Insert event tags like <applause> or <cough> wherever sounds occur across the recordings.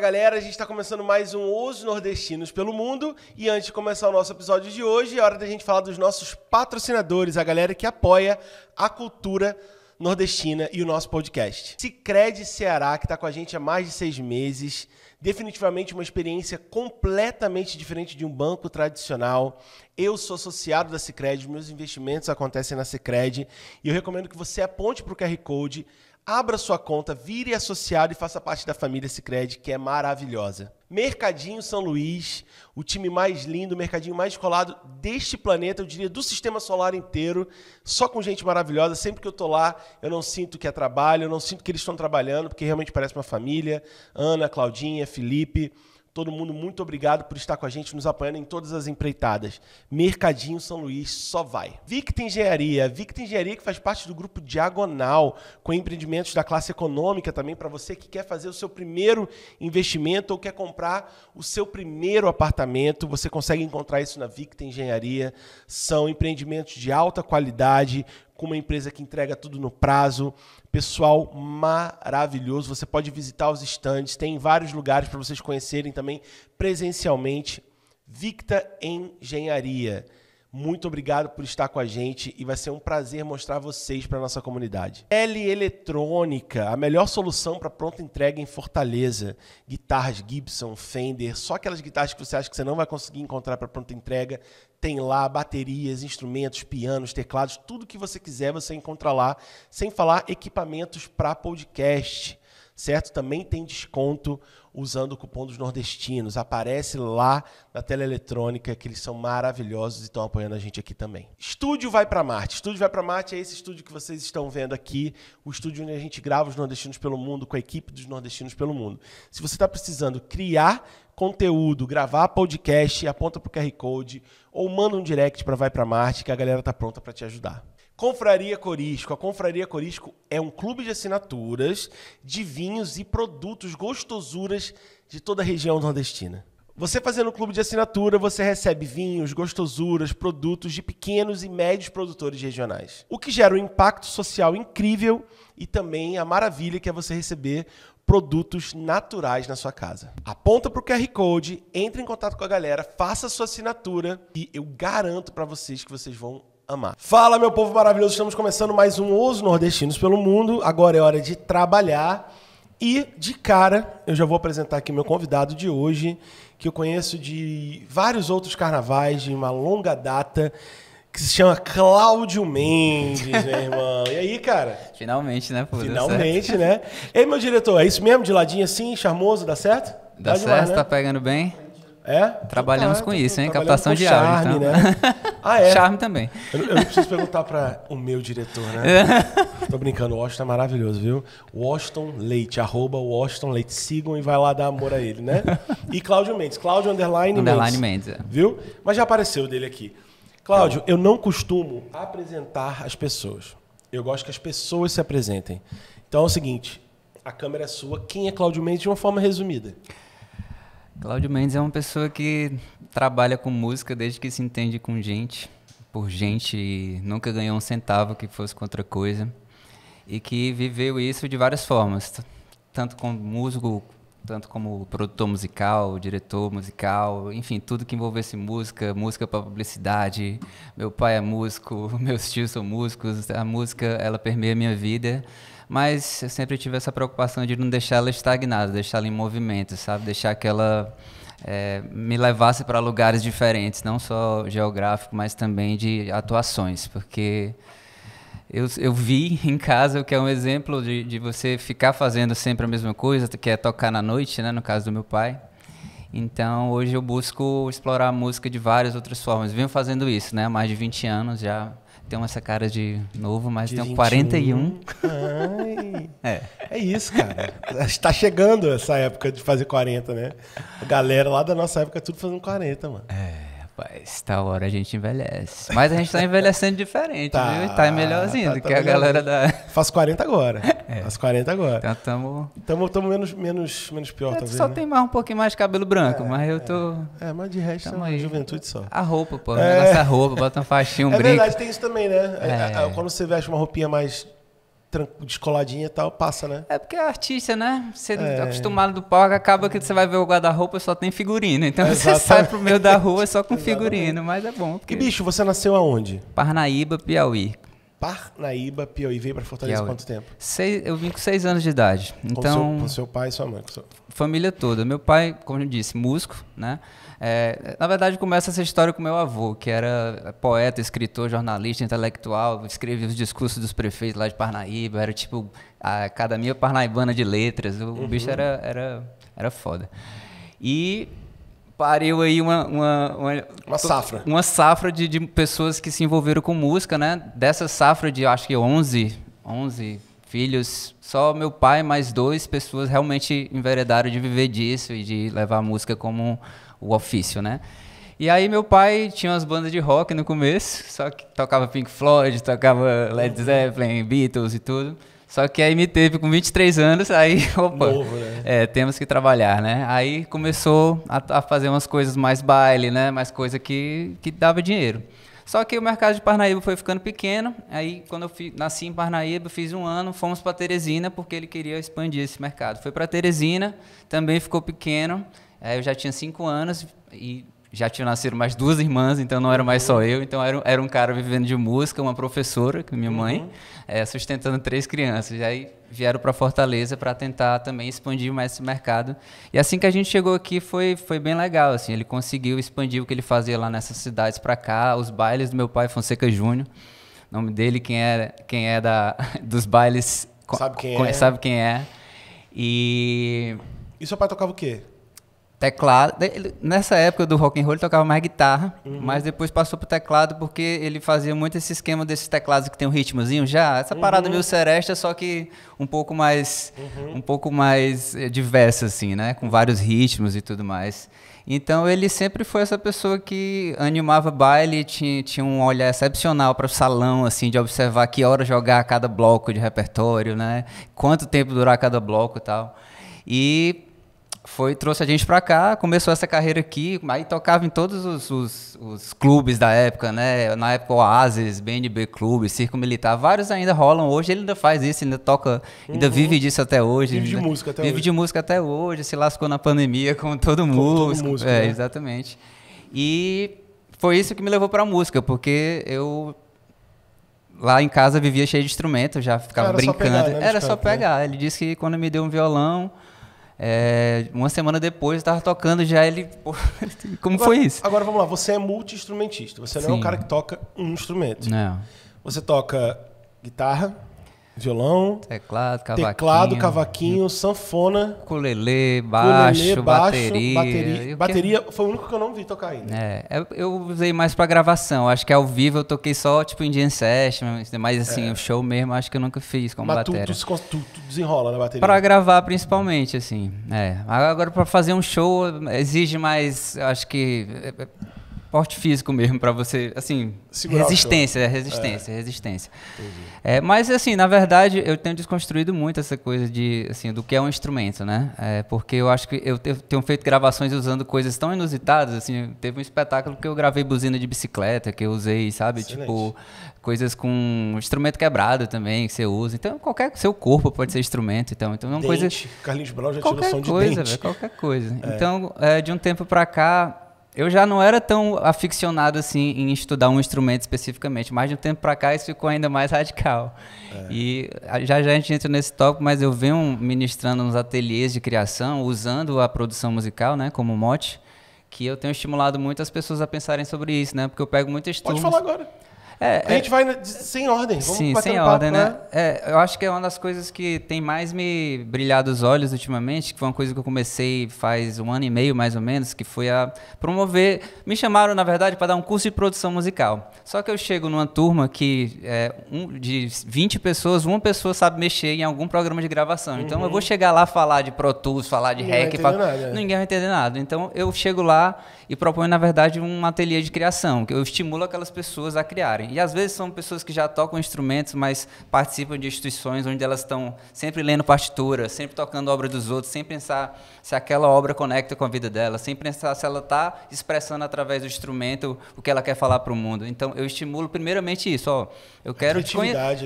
Fala galera, a gente está começando mais um Os Nordestinos pelo Mundo. E antes de começar o nosso episódio de hoje, é hora da gente falar dos nossos patrocinadores, a galera que apoia a cultura nordestina e o nosso podcast. Cicred Ceará, que está com a gente há mais de seis meses, definitivamente uma experiência completamente diferente de um banco tradicional. Eu sou associado da Cicred, meus investimentos acontecem na Cicred e eu recomendo que você aponte para o QR Code Abra sua conta, vire associado e faça parte da família Sicredi, que é maravilhosa. Mercadinho São Luís, o time mais lindo, o mercadinho mais colado deste planeta, eu diria do sistema solar inteiro, só com gente maravilhosa. Sempre que eu tô lá, eu não sinto que é trabalho, eu não sinto que eles estão trabalhando, porque realmente parece uma família. Ana, Claudinha, Felipe, Todo mundo, muito obrigado por estar com a gente, nos apoiando em todas as empreitadas. Mercadinho São Luís só vai. Victa Engenharia. Victa Engenharia que faz parte do grupo Diagonal, com empreendimentos da classe econômica também, para você que quer fazer o seu primeiro investimento ou quer comprar o seu primeiro apartamento. Você consegue encontrar isso na Victa Engenharia. São empreendimentos de alta qualidade, com uma empresa que entrega tudo no prazo, Pessoal maravilhoso, você pode visitar os estandes, tem vários lugares para vocês conhecerem também presencialmente. Victa Engenharia. Muito obrigado por estar com a gente e vai ser um prazer mostrar vocês para nossa comunidade. L Eletrônica, a melhor solução para pronta entrega em Fortaleza. Guitarras Gibson, Fender, só aquelas guitarras que você acha que você não vai conseguir encontrar para pronta entrega, tem lá baterias, instrumentos, pianos, teclados, tudo que você quiser você encontra lá, sem falar equipamentos para podcast, certo? Também tem desconto usando o cupom dos nordestinos. Aparece lá na tela eletrônica que eles são maravilhosos e estão apoiando a gente aqui também. Estúdio vai para Marte. Estúdio vai para Marte é esse estúdio que vocês estão vendo aqui, o estúdio onde a gente grava os nordestinos pelo mundo com a equipe dos nordestinos pelo mundo. Se você está precisando criar conteúdo, gravar podcast, aponta o QR Code ou manda um direct para vai para Marte que a galera tá pronta para te ajudar. Confraria Corisco. A Confraria Corisco é um clube de assinaturas de vinhos e produtos gostosuras de toda a região nordestina. Você fazendo o clube de assinatura, você recebe vinhos, gostosuras, produtos de pequenos e médios produtores regionais. O que gera um impacto social incrível e também a maravilha que é você receber produtos naturais na sua casa. Aponta para o QR Code, entre em contato com a galera, faça a sua assinatura e eu garanto para vocês que vocês vão amar. Fala, meu povo maravilhoso, estamos começando mais um Os Nordestinos pelo Mundo. Agora é hora de trabalhar. E, de cara, eu já vou apresentar aqui meu convidado de hoje, que eu conheço de vários outros carnavais, de uma longa data que se chama Cláudio Mendes, meu irmão. E aí, cara? Finalmente, né? Pô, Finalmente, né? Ei, meu diretor, é isso mesmo? De ladinho assim, charmoso, dá certo? Dá, dá certo, demais, né? tá pegando bem. É? Trabalhamos tá, com isso, hein? Captação de charme, áudio. Charme, então. né? Ah, é? Charme também. Eu, eu não preciso perguntar para o meu diretor, né? <laughs> Tô brincando, o Washington é maravilhoso, viu? Washington Leite, arroba Washington Leite. Sigam e vai lá dar amor a ele, né? E Cláudio Mendes, Cláudio Underline, underline Mendes. Mendes. É. Viu? Mas já apareceu dele aqui. Cláudio, tá eu não costumo apresentar as pessoas. Eu gosto que as pessoas se apresentem. Então é o seguinte, a câmera é sua. Quem é Cláudio Mendes de uma forma resumida? Cláudio Mendes é uma pessoa que trabalha com música desde que se entende com gente, por gente, e nunca ganhou um centavo que fosse com outra coisa, e que viveu isso de várias formas, tanto como músico, tanto como produtor musical, diretor musical, enfim, tudo que envolvesse música, música para publicidade. Meu pai é músico, <laughs> meus tios são músicos, a música ela permeia a minha vida mas eu sempre tive essa preocupação de não deixar ela estagnada, deixar ela em movimento, sabe? Deixar que ela é, me levasse para lugares diferentes, não só geográfico, mas também de atuações, porque eu, eu vi <laughs> em casa, o que é um exemplo de, de você ficar fazendo sempre a mesma coisa, que é tocar na noite, né, no caso do meu pai. Então, hoje eu busco explorar a música de várias outras formas. Venho fazendo isso, né, há mais de 20 anos já tenho essa cara de novo, mas de tenho 21. 41. Ai. é. é isso, cara. Está chegando essa época de fazer 40, né? A galera lá da nossa época é tudo fazendo 40, mano. É rapaz, tá hora a gente envelhece. Mas a gente tá <laughs> envelhecendo diferente, tá, viu? E tá melhorzinho tá, do tá que a galera da. faz 40 agora. <laughs> É. Faço 40 agora. Então tamo. Tamo, tamo menos, menos, menos pior, talvez. Só né? tem mais um pouquinho mais de cabelo branco, é, mas eu tô. É, é mas de resto tamo é juventude só. A roupa, pô. É. Nossa roupa, bota um faixinho, um É verdade, tem isso também, né? É, é. Quando você veste uma roupinha mais descoladinha e tal, passa, né? É porque é artista, né? Você é. é. acostumado do palco, acaba que você vai ver o guarda-roupa só tem figurino. Então <laughs> você sai pro meio da rua só com figurino, mas é bom. Porque... E bicho, você nasceu aonde? Parnaíba, Piauí. Parnaíba, Piauí. Veio para Fortaleza Piauí. quanto tempo? Seis, eu vim com seis anos de idade. Então, com seu, então com seu pai e sua mãe? Seu... Família toda. Meu pai, como eu disse, músico, né? É, na verdade, começa essa história com meu avô, que era poeta, escritor, jornalista, intelectual, escrevia os discursos dos prefeitos lá de Parnaíba, era tipo a Academia Parnaibana de Letras, o, uhum. bicho era, era, era foda. E pariu aí uma uma, uma, uma, safra. Uma safra de, de, pessoas que se envolveram com música, né? Dessa safra de acho que 11, 11 filhos, só meu pai mais dois pessoas realmente enveredaram de viver disso e de levar a música como o ofício, né? E aí meu pai tinha umas bandas de rock no começo, só que tocava Pink Floyd, tocava Led Zeppelin, Beatles e tudo. Só que aí me teve com 23 anos, aí, <laughs> opa, Novo, né? é, temos que trabalhar, né? Aí começou a, a, fazer umas coisas mais baile, né? Mais coisa que, que dava dinheiro. Só que o mercado de Parnaíba foi ficando pequeno. Aí, quando eu fi, nasci em Parnaíba, fiz um ano, fomos para Teresina, porque ele queria expandir esse mercado. Foi para Teresina, também ficou pequeno. É, eu já tinha cinco anos e já tinha nascido mais duas irmãs, então não era mais só uhum. eu. Então era, era um cara vivendo de música, uma professora, que é minha mãe, uhum. é, sustentando três crianças. E aí vieram para Fortaleza para tentar também expandir mais esse mercado. E assim que a gente chegou aqui foi, foi bem legal. Assim, ele conseguiu expandir o que ele fazia lá nessas cidades para cá, os bailes do meu pai Fonseca Júnior. Nome dele, quem é, quem é da, <laughs> dos bailes. Sabe quem é. Sabe quem é. E. E seu pai tocava o quê? teclado. Ele, nessa época do rock and roll ele tocava mais guitarra, uhum. mas depois passou pro teclado porque ele fazia muito esse esquema desses teclados que tem um ritmozinho já, essa uhum. parada meio seresta, só que um pouco mais uhum. um pouco mais eh, diversa assim, né, com vários ritmos e tudo mais. Então ele sempre foi essa pessoa que animava baile, tinha, tinha um olhar excepcional para o salão, assim, de observar que hora jogar cada bloco de repertório, né? Quanto tempo durar cada bloco e tal. E foi trouxe a gente para cá, começou essa carreira aqui, aí tocava em todos os, os, os, clubes da época, né? Na época Oasis, BNB Clube, Circo Militar, vários ainda rolam hoje, ele ainda faz isso, ainda toca, uhum. ainda vive disso até hoje. Vive ainda, de música até vive hoje. Vive de música até hoje, se lascou na pandemia como todo mundo é, né? exatamente. E foi isso que me levou para música, porque eu lá em casa vivia cheio de instrumento, já ficava era brincando. Só pegar, né, era só né? pegar. Ele disse que quando me deu um violão, é, uma semana depois eu tava tocando já ele. <laughs> Como agora, foi isso? Agora vamos lá, você é multi-instrumentista. Você não é um cara que toca um instrumento. Não. Você toca guitarra, Violão. Teclado, cavaquinho. Teclado, cavaquinho, sanfona. Culelê, baixo, baixo bateria. Bateria, bateria que... foi o único que eu não vi tocar ainda. É, eu usei mais pra gravação. Acho que ao vivo eu toquei só, tipo, em jam session, mas assim, é. o show mesmo acho que eu nunca fiz como bateria. Mas tu, tu, tu, desenrola na bateria. Pra gravar, principalmente, assim. É. Agora, pra fazer um show, exige mais, acho que porte físico mesmo para você, assim, Segurar resistência, resistência, é. resistência. É, mas assim, na verdade, eu tenho desconstruído muito essa coisa de, assim, do que é um instrumento, né? É, porque eu acho que eu tenho feito gravações usando coisas tão inusitadas, assim, teve um espetáculo que eu gravei buzina de bicicleta, que eu usei, sabe, Excelente. tipo coisas com instrumento quebrado também que você usa. Então qualquer seu corpo pode ser instrumento, então, então é uma dente. coisa Carlinhos Brown já tirou som coisa, dente. Véio, qualquer coisa, qualquer é. coisa. Então, é, de um tempo para cá eu já não era tão aficionado assim em estudar um instrumento especificamente, mas de um tempo para cá isso ficou ainda mais radical. É. E já já a gente entra nesse tópico, mas eu venho ministrando nos ateliês de criação, usando a produção musical, né, como mote, que eu tenho estimulado muito as pessoas a pensarem sobre isso, né? Porque eu pego muitas turmas. Pode falar agora. É, a é. gente é... vai sem ordem. Vamos Sim, sem ordem, papo, né? né? É, eu acho que é uma das coisas que tem mais me brilhado os olhos ultimamente, que foi uma coisa que eu comecei faz um ano e meio, mais ou menos, que foi a promover. Me chamaram, na verdade, para dar um curso de produção musical. Só que eu chego numa turma que é, um, de 20 pessoas, uma pessoa sabe mexer em algum programa de gravação. Então eu vou uhum. chegar lá falar de Pro Tools, falar de ninguém hack, vai Nada. ninguém vai entender nada. Então eu chego lá e proponho, na verdade, um ateliê de criação, que eu estimulo aquelas pessoas a criarem. E às vezes são pessoas que já tocam instrumentos, mas participam de instituições onde elas estão sempre lendo partitura, sempre tocando obra dos outros, sem pensar se aquela obra conecta com a vida dela, sem pensar se ela está expressando através do instrumento o que ela quer falar para o mundo. Então eu estimulo primeiramente isso. Ó, eu quero te,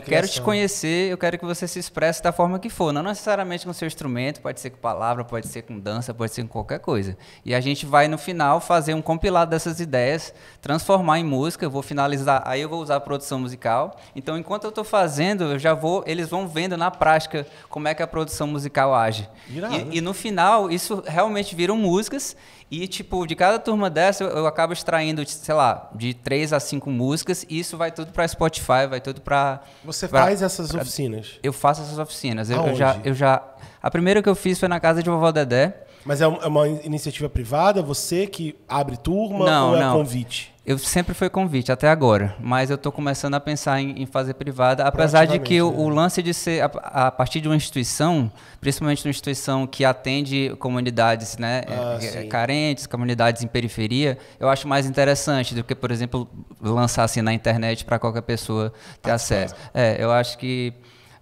quero te conhecer, eu quero que você se expresse da forma que for, não necessariamente com seu instrumento, pode ser com palavra, pode ser com dança, pode ser com qualquer coisa. E a gente vai no final fazer um compilado dessas ideias, transformar em música. Eu vou finalizar, aí eu vou vou usar produção musical. Então, enquanto eu estou fazendo, eu já vou, eles vão vendo na prática como é que a produção musical age. E, e, no final, isso realmente viram músicas. E, tipo, de cada turma dessa, eu, eu acabo extraindo, sei lá, de três a cinco músicas. E isso vai tudo para Spotify, vai tudo para. Você pra, faz essas pra, oficinas? Eu faço essas oficinas. Eu, eu, já, eu já. A primeira que eu fiz foi na casa de vovó Dedé. Mas é, é uma iniciativa privada? Você que abre turma não, ou é não. convite? Eu sempre foi convite até agora, mas eu estou começando a pensar em, em fazer privada, apesar de que o, né? o, lance de ser a, a, partir de uma instituição, principalmente uma instituição que atende comunidades, né, ah, é, é, carentes, comunidades em periferia, eu acho mais interessante do que, por exemplo, lançar assim na internet para qualquer pessoa ter ah, acesso. É, eu acho que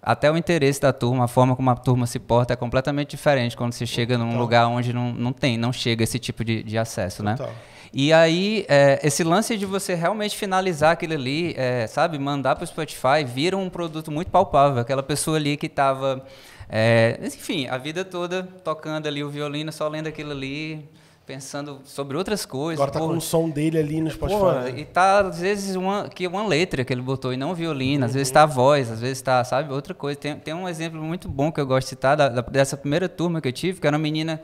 até o interesse da turma, a forma como a turma se porta é completamente diferente quando se chega Total. num lugar onde não, não tem, não chega esse tipo de, de acesso, né? Total. né? E aí, é, esse lance de você realmente finalizar aquilo ali, é, sabe, mandar para o Spotify, vira um produto muito palpável. Aquela pessoa ali que estava, é, enfim, a vida toda tocando ali o violino, só lendo aquilo ali, pensando sobre outras coisas. Agora tá porra. com o som dele ali no Spotify. Porra, e tá, às vezes, uma, que uma letra que ele botou e não violino, uhum. às vezes uhum. tá a voz, às vezes tá, sabe, outra coisa. Tem, tem um exemplo muito bom que eu gosto de citar da, da, dessa primeira turma que eu tive, que era uma menina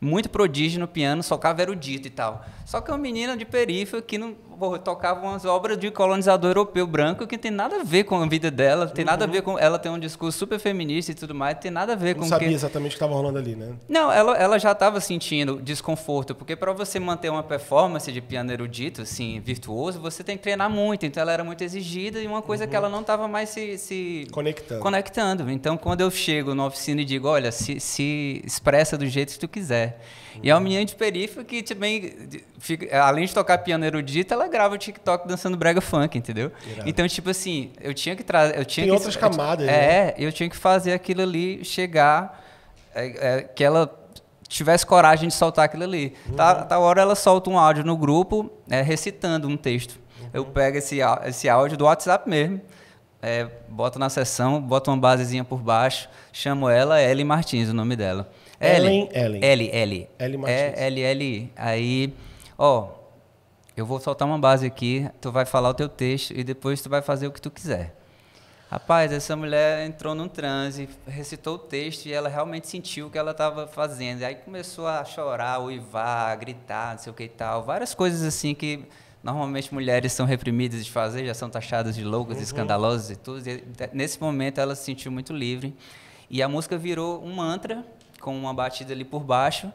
muito prodígio no piano, socava erudito e tal. Só que é uma menina de periferia que não, porra, tocava umas obras de colonizador europeu branco que tem nada a ver com a vida dela, tem uhum. nada a uhum. ver com. Ela tem um discurso super feminista e tudo mais, tem nada a ver com. Não sabia que... exatamente o que estava rolando ali, né? Não, ela, ela já estava sentindo desconforto, porque para você manter uma performance de piano erudito, assim, virtuoso, você tem que treinar muito. Então ela era muito exigida e uma coisa uhum. que ela uhum. não estava mais se, se. Conectando. Conectando. Então quando eu chego na oficina e digo, olha, se, se expressa do jeito que tu quiser. E é uma menina de periférico que também, fica, além de tocar piano erudito, ela grava o TikTok dançando brega funk, entendeu? Irado. Então, tipo assim, eu tinha que trazer. Eu tinha Tem que, outras camadas. Eu, é, né? eu tinha que fazer aquilo ali chegar. É, é, que ela tivesse coragem de soltar aquilo ali. Uhum. Tá, tá hora ela solta um áudio no grupo é, recitando um texto. Uhum. Eu pego esse, esse áudio do WhatsApp mesmo. É, boto na sessão, boto uma basezinha por baixo, chamo ela, é Ellie Martins, o nome dela. Ellen. Ellen. L, L. L Martins. É, L, L. Aí, ó, eu vou soltar uma base aqui, tu vai falar o teu texto e depois tu vai fazer o que tu quiser. Rapaz, essa mulher entrou num transe, recitou o texto e ela realmente sentiu o que ela estava fazendo. Aí começou a chorar, uivar, a gritar, não sei o que e tal. Várias coisas assim que normalmente mulheres são reprimidas de fazer, já são taxadas de loucas, uhum. escandalosas e tudo. E nesse momento ela se sentiu muito livre. E a música virou um mantra com uma batida ali por baixo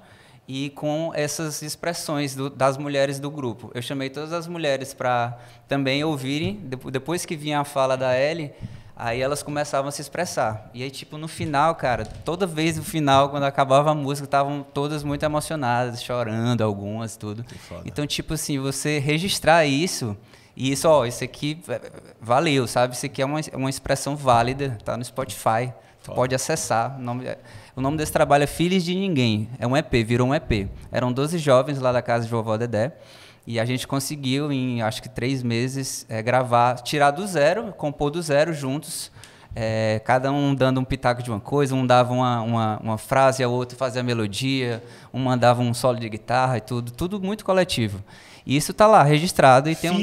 e com essas expressões do, das mulheres do grupo. Eu chamei todas as mulheres para também ouvirem, depois que vinha a fala da Ellie, aí elas começavam a se expressar. E aí, tipo, no final, cara, toda vez no final, quando acabava a música, estavam todas muito emocionadas, chorando, algumas, tudo. Então, tipo assim, você registrar isso, e isso, ó, isso aqui valeu, sabe? Isso aqui é uma, uma expressão válida, tá no Spotify, tu pode acessar. É, o nome desse trabalho é Filhos de Ninguém. É um EP, virou um EP. Eram 12 jovens lá da casa de vovó Dedé. E a gente conseguiu, em acho que três meses, é, gravar, tirar do zero, compor do zero juntos. É, cada um dando um pitaco de uma coisa, um dava uma, uma, uma frase, a outro fazia a melodia, um mandava um solo de guitarra e tudo, tudo muito coletivo. E isso está lá, registrado. E tem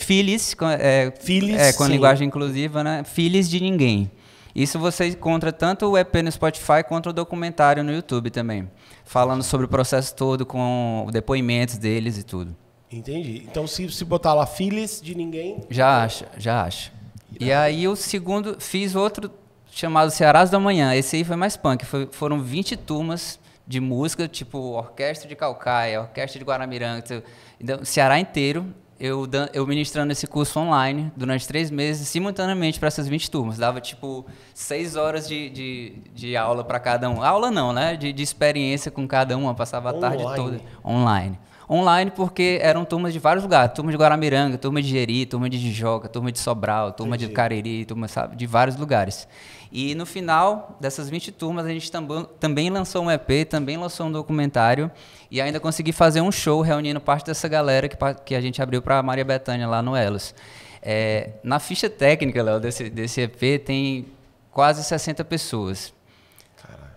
filhas. Um, é, eh, é, com a linguagem inclusiva, né? Filhos de ninguém. Isso você encontra tanto o EP no Spotify quanto o documentário no YouTube também, falando sobre o processo todo, com depoimentos deles e tudo. Entendi. Então, se, se botar lá Filhos de Ninguém. Já acha, já acha. E aí, o segundo, fiz outro chamado Cearás da Manhã. Esse aí foi mais punk. Foi, foram 20 turmas de música, tipo orquestra de Calcaia, orquestra de Guaramiranga, então, Ceará inteiro eu, eu ministrando esse curso online durante três meses, simultaneamente para essas 20 turmas. Dava, tipo, seis horas de, de, de aula para cada um. Aula não, né? De, de experiência com cada uma. Passava a online. tarde toda online. Online porque eram turmas de vários lugares. Turma de Guaramiranga, turma de Jeri, turma de Jijoca, turma de Sobral, turma Entendi. de Cariri, turma, sabe? De vários lugares. E no final dessas 20 turmas, a gente também, também lançou um EP, também lançou um documentário e ainda consegui fazer um show reunindo parte dessa galera que, que a gente abriu para Maria Bethânia lá no Elos. É, na ficha técnica, Léo, desse, desse EP tem quase 60 pessoas.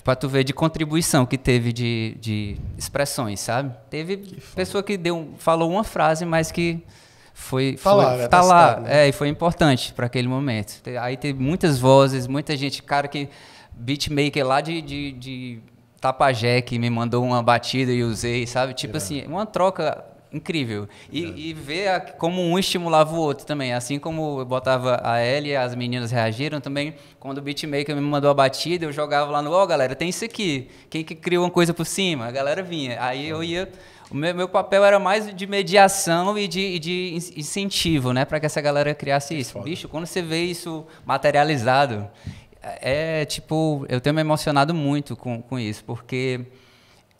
Para tu ver de contribuição que teve de, de expressões, sabe? Teve que pessoa que deu, falou uma frase, mas que foi tá foi, lá, né? tá, tá lá né? é, e foi importante para aquele momento. Aí teve muitas vozes, muita gente, cara que beatmaker lá de, de, de Tapajé que me mandou uma batida e usei, sabe? Tipo é. assim, uma troca incrível. E, é. e ver a, como um estimulava o outro também. Assim como eu botava a L as meninas reagiram também, quando o beatmaker me mandou a batida, eu jogava lá no, ó, oh, galera, tem isso aqui. Quem que cria uma coisa por cima? A galera vinha. Aí eu uhum. ia o meu, meu papel era mais de mediação e de, e de incentivo, né? Para que essa galera criasse é isso. Foda. Bicho, quando você vê isso materializado, é, é tipo, eu tenho me emocionado muito com, com isso, porque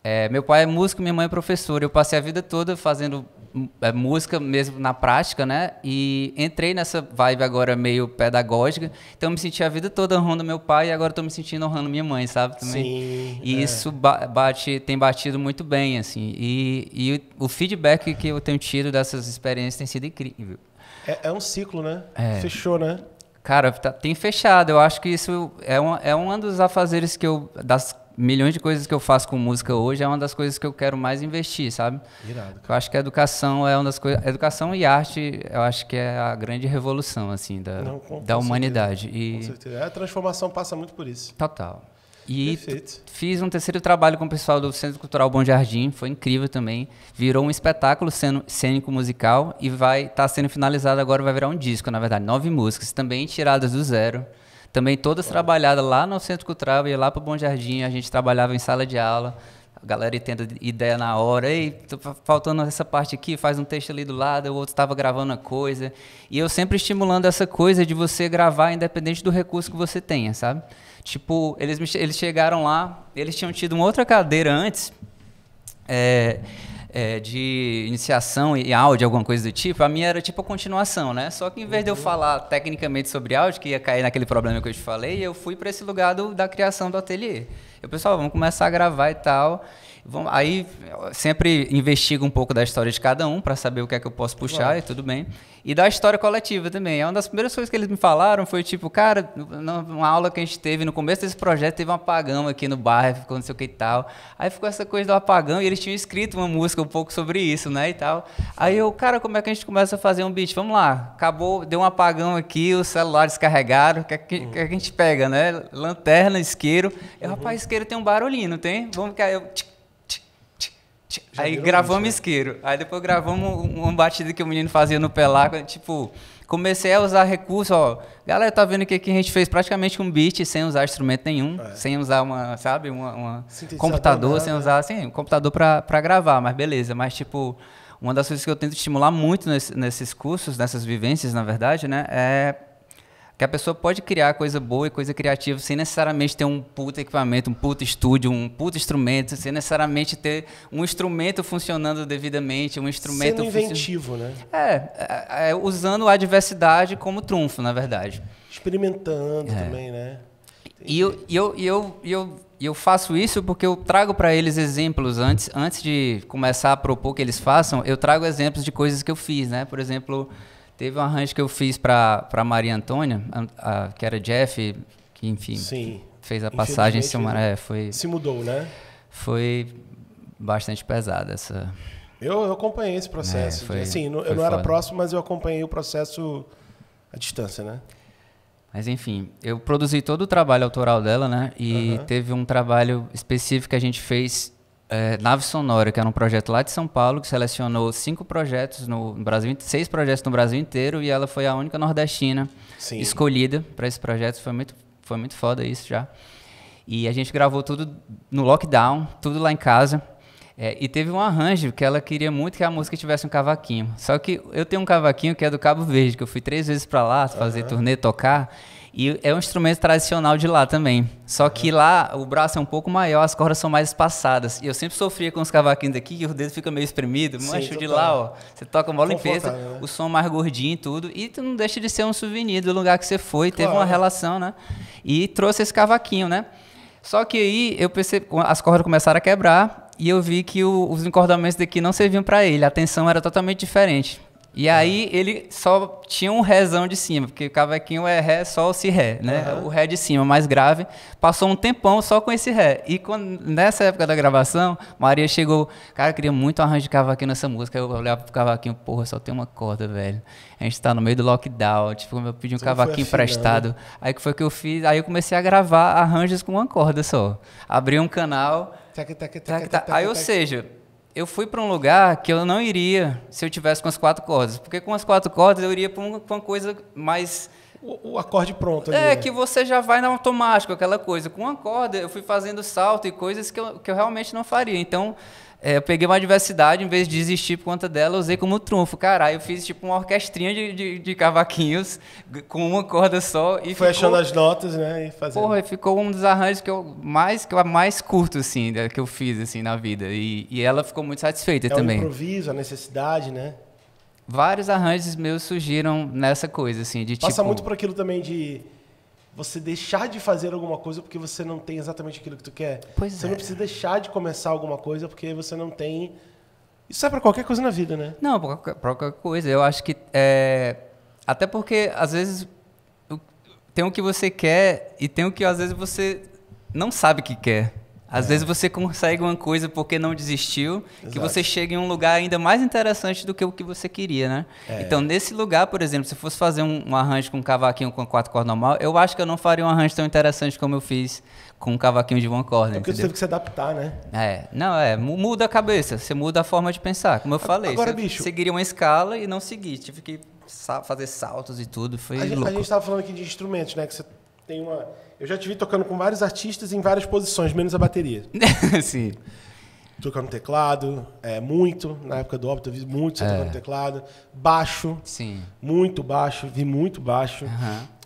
é, meu pai é músico, minha mãe é professora. Eu passei a vida toda fazendo é, música mesmo na prática, né? E entrei nessa vibe agora meio pedagógica. Então me senti a vida toda honrando meu pai e agora estou me sentindo honrando minha mãe, sabe? Também. Sim, e é. isso ba bate, tem batido muito bem, assim. E, e o feedback que eu tenho tido dessas experiências tem sido incrível. É, é um ciclo, né? É. Fechou, né? Cara, tá, tem fechado. Eu acho que isso é um, é um dos afazeres que eu. das milhões de coisas que eu faço com música hoje é uma das coisas que eu quero mais investir, sabe? Irado, cara. Eu acho que a educação é uma das coisas. Educação e arte, eu acho que é a grande revolução, assim, da, Não, com, da com humanidade. Certeza. E... Com certeza. É, a transformação passa muito por isso. Total. E fiz um terceiro trabalho com o pessoal do Centro Cultural Bom Jardim, foi incrível também. Virou um espetáculo cênico musical e vai estar tá sendo finalizado agora, vai virar um disco, na verdade, nove músicas, também tiradas do zero. Também todas trabalhadas lá no Centro Cultural, ia lá para o Bom Jardim, a gente trabalhava em sala de aula. A galera tendo ideia na hora, ei, faltando essa parte aqui, faz um texto ali do lado, o outro estava gravando a coisa. E eu sempre estimulando essa coisa de você gravar independente do recurso que você tenha, sabe? Tipo, eles, eles chegaram lá, eles tinham tido uma outra cadeira antes. É, é, de iniciação e áudio, alguma coisa do tipo, a minha era tipo a continuação, né? Só que em vez uhum. de eu uhum. falar tecnicamente sobre áudio, que ia cair naquele problema que eu te falei, eu fui para esse lugar do, da criação do ateliê. Eu, pessoal, vamos começar a gravar e tal. Vão, aí sempre investigo um pouco da história de cada um para saber o que é que eu posso puxar e tudo bem. E da história coletiva também. É uma das primeiras coisas que eles me falaram foi tipo, cara, numa aula que a gente teve no começo desse projeto, teve um apagão aqui no bairro, ficou não sei o que e tal. Aí ficou essa coisa do apagão e eles tinham escrito uma música um pouco sobre isso, né, e tal. Aí eu, cara, como é que a gente começa a fazer um beat? Vamos lá. Acabou, deu um apagão aqui, os celulares carregaram o que, é que, uhum. que, a gente pega, né? Lanterna, isqueiro. Eu, uhum. rapaz, isqueiro tem um barulhinho, não tem? Vamos que eu já aí gravamos né? isqueiro. Aí depois gravamos uma batida que o menino fazia no pelaco. Tipo, comecei a usar recurso, ó. Galera, tá vendo que que a gente fez praticamente um beat sem usar instrumento nenhum, é. sem usar uma, sabe, uma, uma computador, sem usar, assim, um computador para gravar, mas beleza. Mas, tipo, uma das coisas que eu tento estimular muito nesse, nesses cursos, nessas vivências, na verdade, né, é que a pessoa pode criar coisa boa e coisa criativa sem necessariamente ter um puto equipamento, um puto estúdio, um puto instrumento, sem necessariamente ter um instrumento funcionando devidamente, um instrumento... Sendo inventivo, né? É, é, é, usando a diversidade como trunfo, na verdade. Experimentando é. também, né? E eu, e eu, e eu, e eu, eu faço isso porque eu trago para eles exemplos. Antes, antes de começar a propor que eles façam, eu trago exemplos de coisas que eu fiz, né? Por exemplo... Teve um arranjo que eu fiz para Maria Antônia, a, a, que era Jeff, que enfim, Sim. fez a passagem se, é, foi, se mudou, né? Foi bastante pesada essa. Eu, eu acompanhei esse processo. É, foi, assim, eu não foda. era próximo, mas eu acompanhei o processo à distância, né? Mas enfim, eu produzi todo o trabalho autoral dela, né? E uh -huh. teve um trabalho específico que a gente fez é, Nave Sonora, que era um projeto lá de São Paulo, que selecionou cinco projetos no Brasil, seis projetos no Brasil inteiro, e ela foi a única nordestina Sim. escolhida para esse projeto. Foi muito, foi muito foda isso já. E a gente gravou tudo no lockdown, tudo lá em casa. É, e teve um arranjo que ela queria muito que a música tivesse um cavaquinho. Só que eu tenho um cavaquinho que é do Cabo Verde, que eu fui três vezes para lá fazer uhum. turnê, tocar. E é um instrumento tradicional de lá também. Só que lá o braço é um pouco maior, as cordas são mais espaçadas. E eu sempre sofria com os cavaquinhos daqui, que o dedo fica meio espremido. Mancho de lá, ó. Você toca uma limpeza, né? o som mais gordinho e tudo. E tu não deixa de ser um souvenir do lugar que você foi, claro. teve uma relação, né? E trouxe esse cavaquinho, né? Só que aí eu percebi, as cordas começaram a quebrar e eu vi que o, os encordamentos daqui não serviam para ele. A tensão era totalmente diferente. E aí ele só tinha um rézão de cima, porque o cavaquinho é ré, sol, si, ré, né? Uhum. O ré de cima, mais grave. Passou um tempão só com esse ré. E quando, nessa época da gravação, Maria chegou, cara, eu queria muito um arranjo de cavaquinho nessa música. Eu olhava pro cavaquinho, porra, só tem uma corda, velho. A gente tá no meio do lockdown, tipo, eu pedi um Você cavaquinho assim, né? emprestado. Aí que foi que eu fiz, aí eu comecei a gravar arranjos com uma corda só. Abri um canal. Aí, ou seja, eu fui para um lugar que eu não iria se eu tivesse com as quatro cordas. Porque com as quatro cordas eu iria para uma, coisa mais. O, o acorde pronto. Ali, é, né? que você já vai no automático, aquela coisa. Com uma corda, eu fui fazendo salto e coisas que eu, que eu realmente não faria. Então, é, eu peguei uma adversidade, em vez de desistir por conta dela, usei como trunfo. Cara, eu fiz tipo uma orquestrinha de, de, de cavaquinhos com uma corda só e foi ficou, as notas, né? E fazendo. Porra, ficou um dos arranjos que eu mais, que eu mais curto, assim, que eu fiz assim, na vida. E, e ela ficou muito satisfeita é também. O improviso, a necessidade, né? Vários arranjos meus surgiram nessa coisa, assim, de Passa tipo... Passa muito por aquilo também de você deixar de fazer alguma coisa porque você não tem exatamente aquilo que tu quer. Pois você é. não precisa deixar de começar alguma coisa porque você não tem. Isso é para qualquer coisa na vida, né? Não, para qualquer, qualquer coisa. Eu acho que. É... Até porque, às vezes, tem o que você quer e tem o que, às vezes, você não sabe que quer. Às é. vezes você consegue uma coisa porque não desistiu, Exato. que você chega em um lugar ainda mais interessante do que o que você queria, né? É. Então, nesse lugar, por exemplo, se eu fosse fazer um, um arranjo com um cavaquinho com quatro cordas normal, eu acho que eu não faria um arranjo tão interessante como eu fiz com um cavaquinho de uma corda. É porque entendeu? você teve que se adaptar, né? É, não, é, muda a cabeça, você muda a forma de pensar, como eu falei. Agora, eu bicho. Seguiria uma escala e não seguir. tive que fazer saltos e tudo, foi a louco. a gente estava falando aqui de instrumentos, né? Que você tem uma eu já te vi tocando com vários artistas em várias posições, menos a bateria. <laughs> Sim. Tocando teclado, é, muito. Na época do óbito, eu vi muito você é. tocando teclado. Baixo. Sim. Muito baixo, vi muito baixo.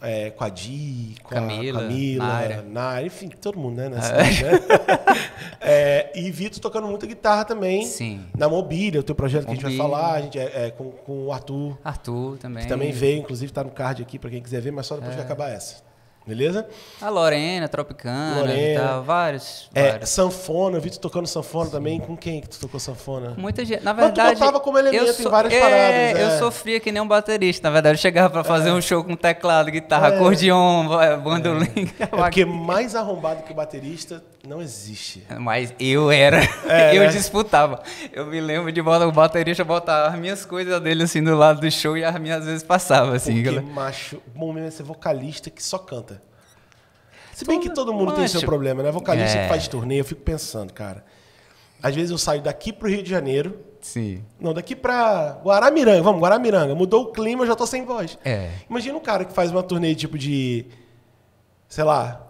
É, com a Di, com Camila, a Camila, Nara. enfim, todo mundo, né? Nessa ah. É. cidade, né? <laughs> é, e vi tu tocando muita guitarra também. Sim. Na Mobília, o teu projeto Mobília. que a gente vai falar, a gente é, é, com, com o Arthur. Arthur também. Que também veio, inclusive tá no card aqui para quem quiser ver, mas só depois é. que acabar essa beleza? A Lorena, Tropicana, né, Lorena, tal, tá, vários, é, vários. Sanfona, eu vi tu tocando sanfona também. Com quem que tu tocou sanfona? Muita gente. Na verdade. Mas tu botava como elemento so... em várias é, paradas. É. Eu sofria que nem um baterista, na verdade. Eu chegava pra fazer é. um show com teclado, guitarra, é. acordeon, é. bandolim. É. porque mais arrombado que o baterista não existe. Mas eu era. É, <laughs> eu né? disputava. Eu me lembro de botar, o baterista botar as minhas coisas dele assim do lado do show e as minhas às vezes passava assim. Que galera. macho, bom mesmo é ser vocalista que só canta. Se bem todo que todo mundo macho. tem seu problema, né? Vocalista é. que faz turnê, eu fico pensando, cara. Às vezes eu saio daqui pro Rio de Janeiro. Sim. Não, daqui pra Guaramiranga. Vamos, Guaramiranga. Mudou o clima, eu já tô sem voz. É. Imagina um cara que faz uma turnê tipo de. Sei lá,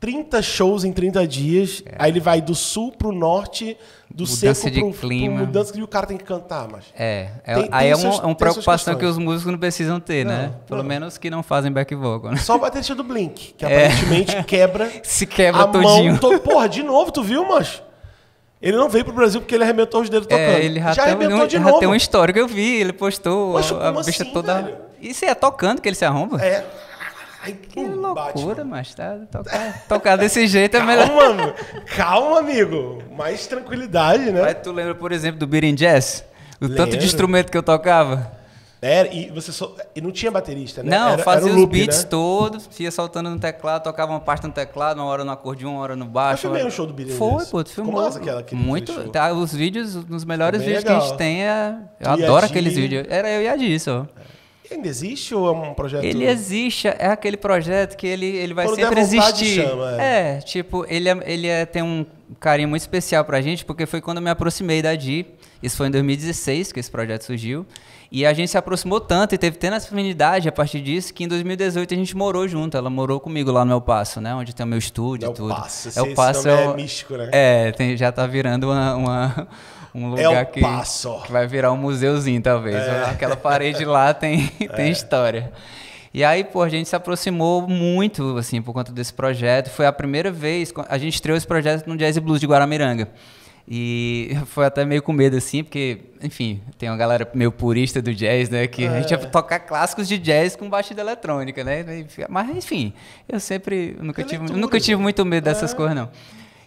30 shows em 30 dias. É. Aí ele vai do sul pro norte, do mudança seco de pro, clima. Pro mudança e o cara tem que cantar, mas. É, é tem, aí tem é, um, seus, é uma preocupação que os músicos não precisam ter, né? não, né? Pelo não. menos que não fazem back vocal. Né? Só o baterista do Blink, que é. aparentemente <laughs> quebra. Se quebra a todinho. Mão, to... Porra, de novo, tu viu, mas? Ele não veio pro Brasil porque ele arrebentou os dedos é, tocando. É, ele já, já arrebentou um, de já novo. Tem uma história que eu vi, ele postou a, a assim, toda. Velho? Isso é tocando que ele se arromba? É. Ai, que loucura, mas tá, tocar, tocar desse jeito é <laughs> melhor. Calma, calma, amigo. Mais tranquilidade, né? Mas tu lembra, por exemplo, do Beating Jazz? O tanto de instrumento que eu tocava? Era, e você só, e não tinha baterista, né? Não, era, fazia era um loop, os beats né? todos, ia soltando no teclado, tocava uma parte no teclado, uma hora no acordeão, uma hora no baixo. Eu filmei hora... um show do Billy Foi, pô, tu filmou. Como aquela, aquele Muito, tá, os vídeos, nos melhores vídeos legal. que a gente tem, é, eu e adoro aqueles vídeos. Era eu e a disso ó. É. Ele ainda existe ou é um projeto? Ele existe, é aquele projeto que ele, ele vai Quando sempre existir. Chama, é. é. tipo, ele, é, ele é, tem um carinho muito especial pra gente, porque foi quando eu me aproximei da Di. Isso foi em 2016 que esse projeto surgiu. E a gente se aproximou tanto e teve tanta afinidade a partir disso que em 2018 a gente morou junto. Ela morou comigo lá no El Passo, né? Onde tem o meu estúdio e tudo. Passo, é, é o Passo. É o Passo. É, místico, né? É, tem, já tá virando uma, uma um é lugar que, que, vai virar um museuzinho, talvez. É. <laughs> Aquela parede lá tem, <laughs> tem é. história. E aí, pô, a gente se aproximou muito, assim, por conta desse projeto. Foi a primeira vez, a gente estreou esse projeto no Jazz Blues de Guaramiranga. E <laughs> foi até meio com medo, assim, porque, enfim, tem uma galera meio purista do jazz, né? Que é. a gente é. ia tocar clássicos de jazz com batida eletrônica, né? Mas, enfim, eu sempre. Nunca, tive, nunca tive muito medo dessas é. coisas, não.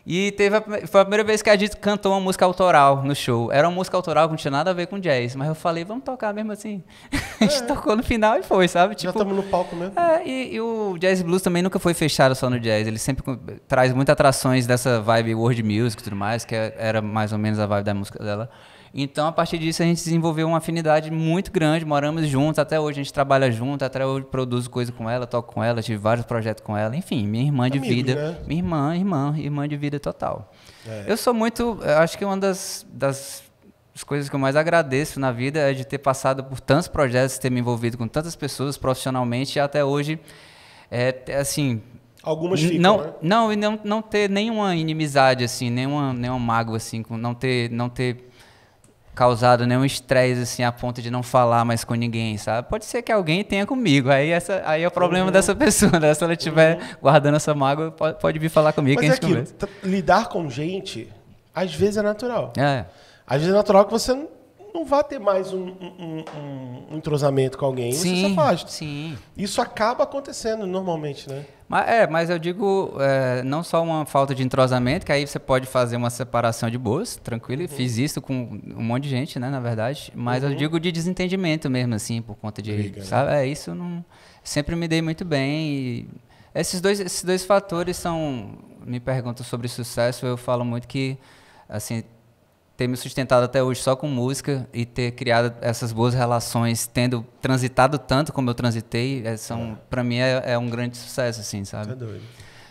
E teve a, foi a primeira vez que a gente cantou uma música autoral no show. Era uma música autoral que não tinha nada a ver com jazz, mas eu falei, vamos tocar mesmo assim. <laughs> a gente é. tocou no final e foi, sabe? Tipo, Já estamos no palco mesmo. É, e, e, o jazz blues também nunca foi fechado só no jazz. Ele sempre traz muitas atrações dessa vibe world music e tudo mais, que é, era mais ou menos a vibe da música dela. Então, a partir disso, a gente desenvolveu uma afinidade muito grande, moramos juntos, até hoje a gente trabalha junto, até hoje produzo coisa com ela, toco com ela, tive vários projetos com ela, enfim, minha irmã de Amigo, vida. Né? Minha irmã, irmã, irmã de vida total. É. Eu sou muito, acho que uma das, das as coisas que eu mais agradeço na vida é de ter passado por tantos projetos, ter me envolvido com tantas pessoas profissionalmente e até hoje, é, é assim. Algumas ficam, não, né? não, e não, não ter nenhuma inimizade, assim, nenhuma, nenhuma mágoa, assim, com não ter. Não ter causado nenhum estresse assim a ponto de não falar mais com ninguém, sabe? Pode ser que alguém tenha comigo. Aí essa aí é o problema uhum. dessa pessoa, né? Se ela estiver uhum. guardando essa mágoa, pode, pode, vir falar comigo Mas que é aquilo, lidar com gente às vezes é natural. É. Às vezes é natural que você não vá ter mais um, um, um, um entrosamento com alguém, sim, você se afasta. Sim. Isso acaba acontecendo normalmente, né? Mas, é, mas eu digo é, não só uma falta de entrosamento, que aí você pode fazer uma separação de boas, tranquilo. Uhum. Fiz isso com um monte de gente, né, na verdade. Mas uhum. eu digo de desentendimento mesmo, assim, por conta de. Briga, né? sabe? Né? É, isso não. Sempre me dei muito bem. E esses dois, esses dois fatores são. Me perguntam sobre sucesso, eu falo muito que, assim, ter me sustentado até hoje só com música e ter criado essas boas relações, tendo transitado tanto como eu transitei, é, são, é. para mim é, é, um grande sucesso, assim, sabe? Tá doido.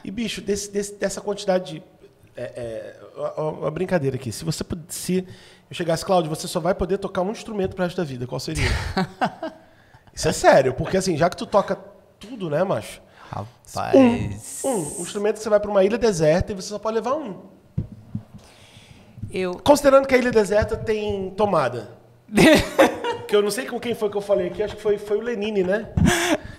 E, bicho, desse, desse, dessa quantidade de. É, é uma brincadeira aqui. Se você se eu chegasse, Cláudio, você só vai poder tocar um instrumento pro resto da vida, qual seria? <laughs> Isso é sério, porque assim, já que tu toca tudo, né, macho? Rapaz. Um, um, um instrumento que você vai para uma ilha deserta e você só pode levar um. Eu... Considerando que a ilha deserta tem tomada. <laughs> que eu não sei com quem foi que eu falei aqui, acho que foi, foi o Lenine, né?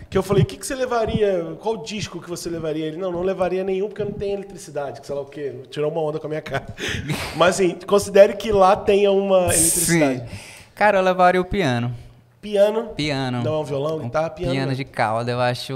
Que eu falei, o que, que você levaria? Qual disco que você levaria? Ele, não, não levaria nenhum porque não tem eletricidade, que sei lá o quê. Tirou uma onda com a minha cara. <laughs> Mas assim, considere que lá tenha uma eletricidade. Sim. Cara, eu levaria o piano. Piano. Piano. Não é um violão, guitarra, piano. Piano né? de cauda, eu acho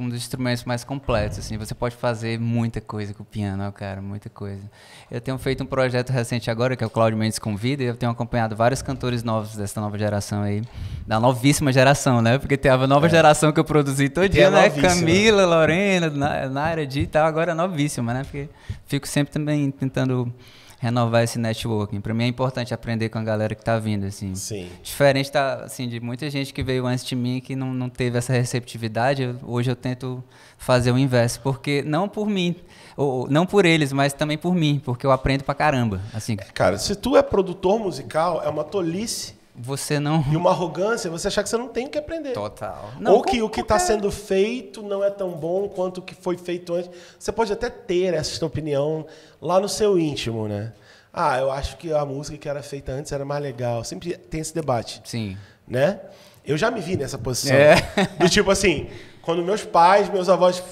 um dos instrumentos mais completos. Assim, você pode fazer muita coisa com o piano, cara, muita coisa. Eu tenho feito um projeto recente agora, que é o Claudio Mendes Convida, e eu tenho acompanhado vários cantores novos dessa nova geração aí. Da novíssima geração, né? Porque tem a nova é. geração que eu produzi todo dia, é né? Camila, Lorena, Naira, Di e tal, agora é novíssima, né? Porque fico sempre também tentando renovar esse networking. Para mim é importante aprender com a galera que está vindo, assim. Sim. Diferente tá, assim, de muita gente que veio antes de mim que não, não teve essa receptividade, hoje eu tento fazer o inverso, porque não por mim, ou, não por eles, mas também por mim, porque eu aprendo pra caramba, assim. É, cara, se tu é produtor musical, é uma tolice você não. E uma arrogância, você achar que você não tem que aprender. Total. Não, Ou que o que está qualquer... sendo feito não é tão bom quanto o que foi feito antes. Você pode até ter essa opinião lá no seu íntimo, né? Ah, eu acho que a música que era feita antes era mais legal. Sempre tem esse debate. Sim. Né? Eu já me vi nessa posição. É. <laughs> Do tipo assim, quando meus pais, meus avós,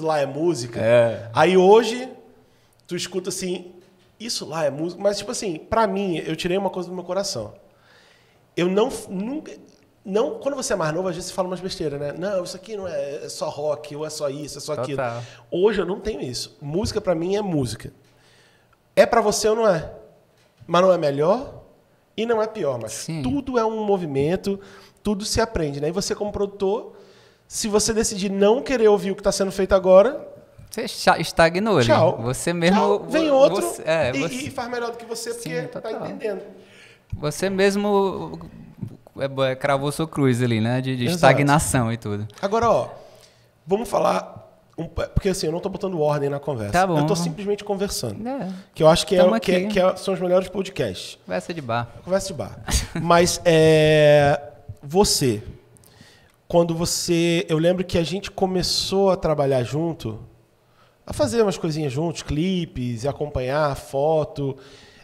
lá é música. É. Aí hoje, tu escuta assim, isso lá é música. Mas, tipo assim, para mim, eu tirei uma coisa do meu coração eu não nunca não, quando você é mais novo, às vezes você fala umas besteiras, né? Não, isso aqui não é, é só rock, ou é só isso, é só então aquilo. Tá. Hoje eu não tenho isso. Música para mim é música. É para você ou não é? Mas não é melhor e não é pior, mas Sim. tudo é um movimento, tudo se aprende, né? E você como produtor, se você decidir não querer ouvir o que está sendo feito agora, você estagnou, Tchau. Você mesmo Tchau. vem outro você, é, e, você... e, faz melhor do que você porque está entendendo. Você mesmo é, é, cravou sua cruz ali, né? De, de estagnação e tudo. Agora, ó, vamos falar. Um, porque assim, eu não estou botando ordem na conversa. Tá bom. Eu estou simplesmente conversando. É. Que eu acho que, é, que, é, que, são os melhores podcasts. Conversa de bar. Conversa de bar. <laughs> Mas é, você, quando você. Eu lembro que a gente começou a trabalhar junto, a fazer umas coisinhas juntos, clipes, acompanhar, foto.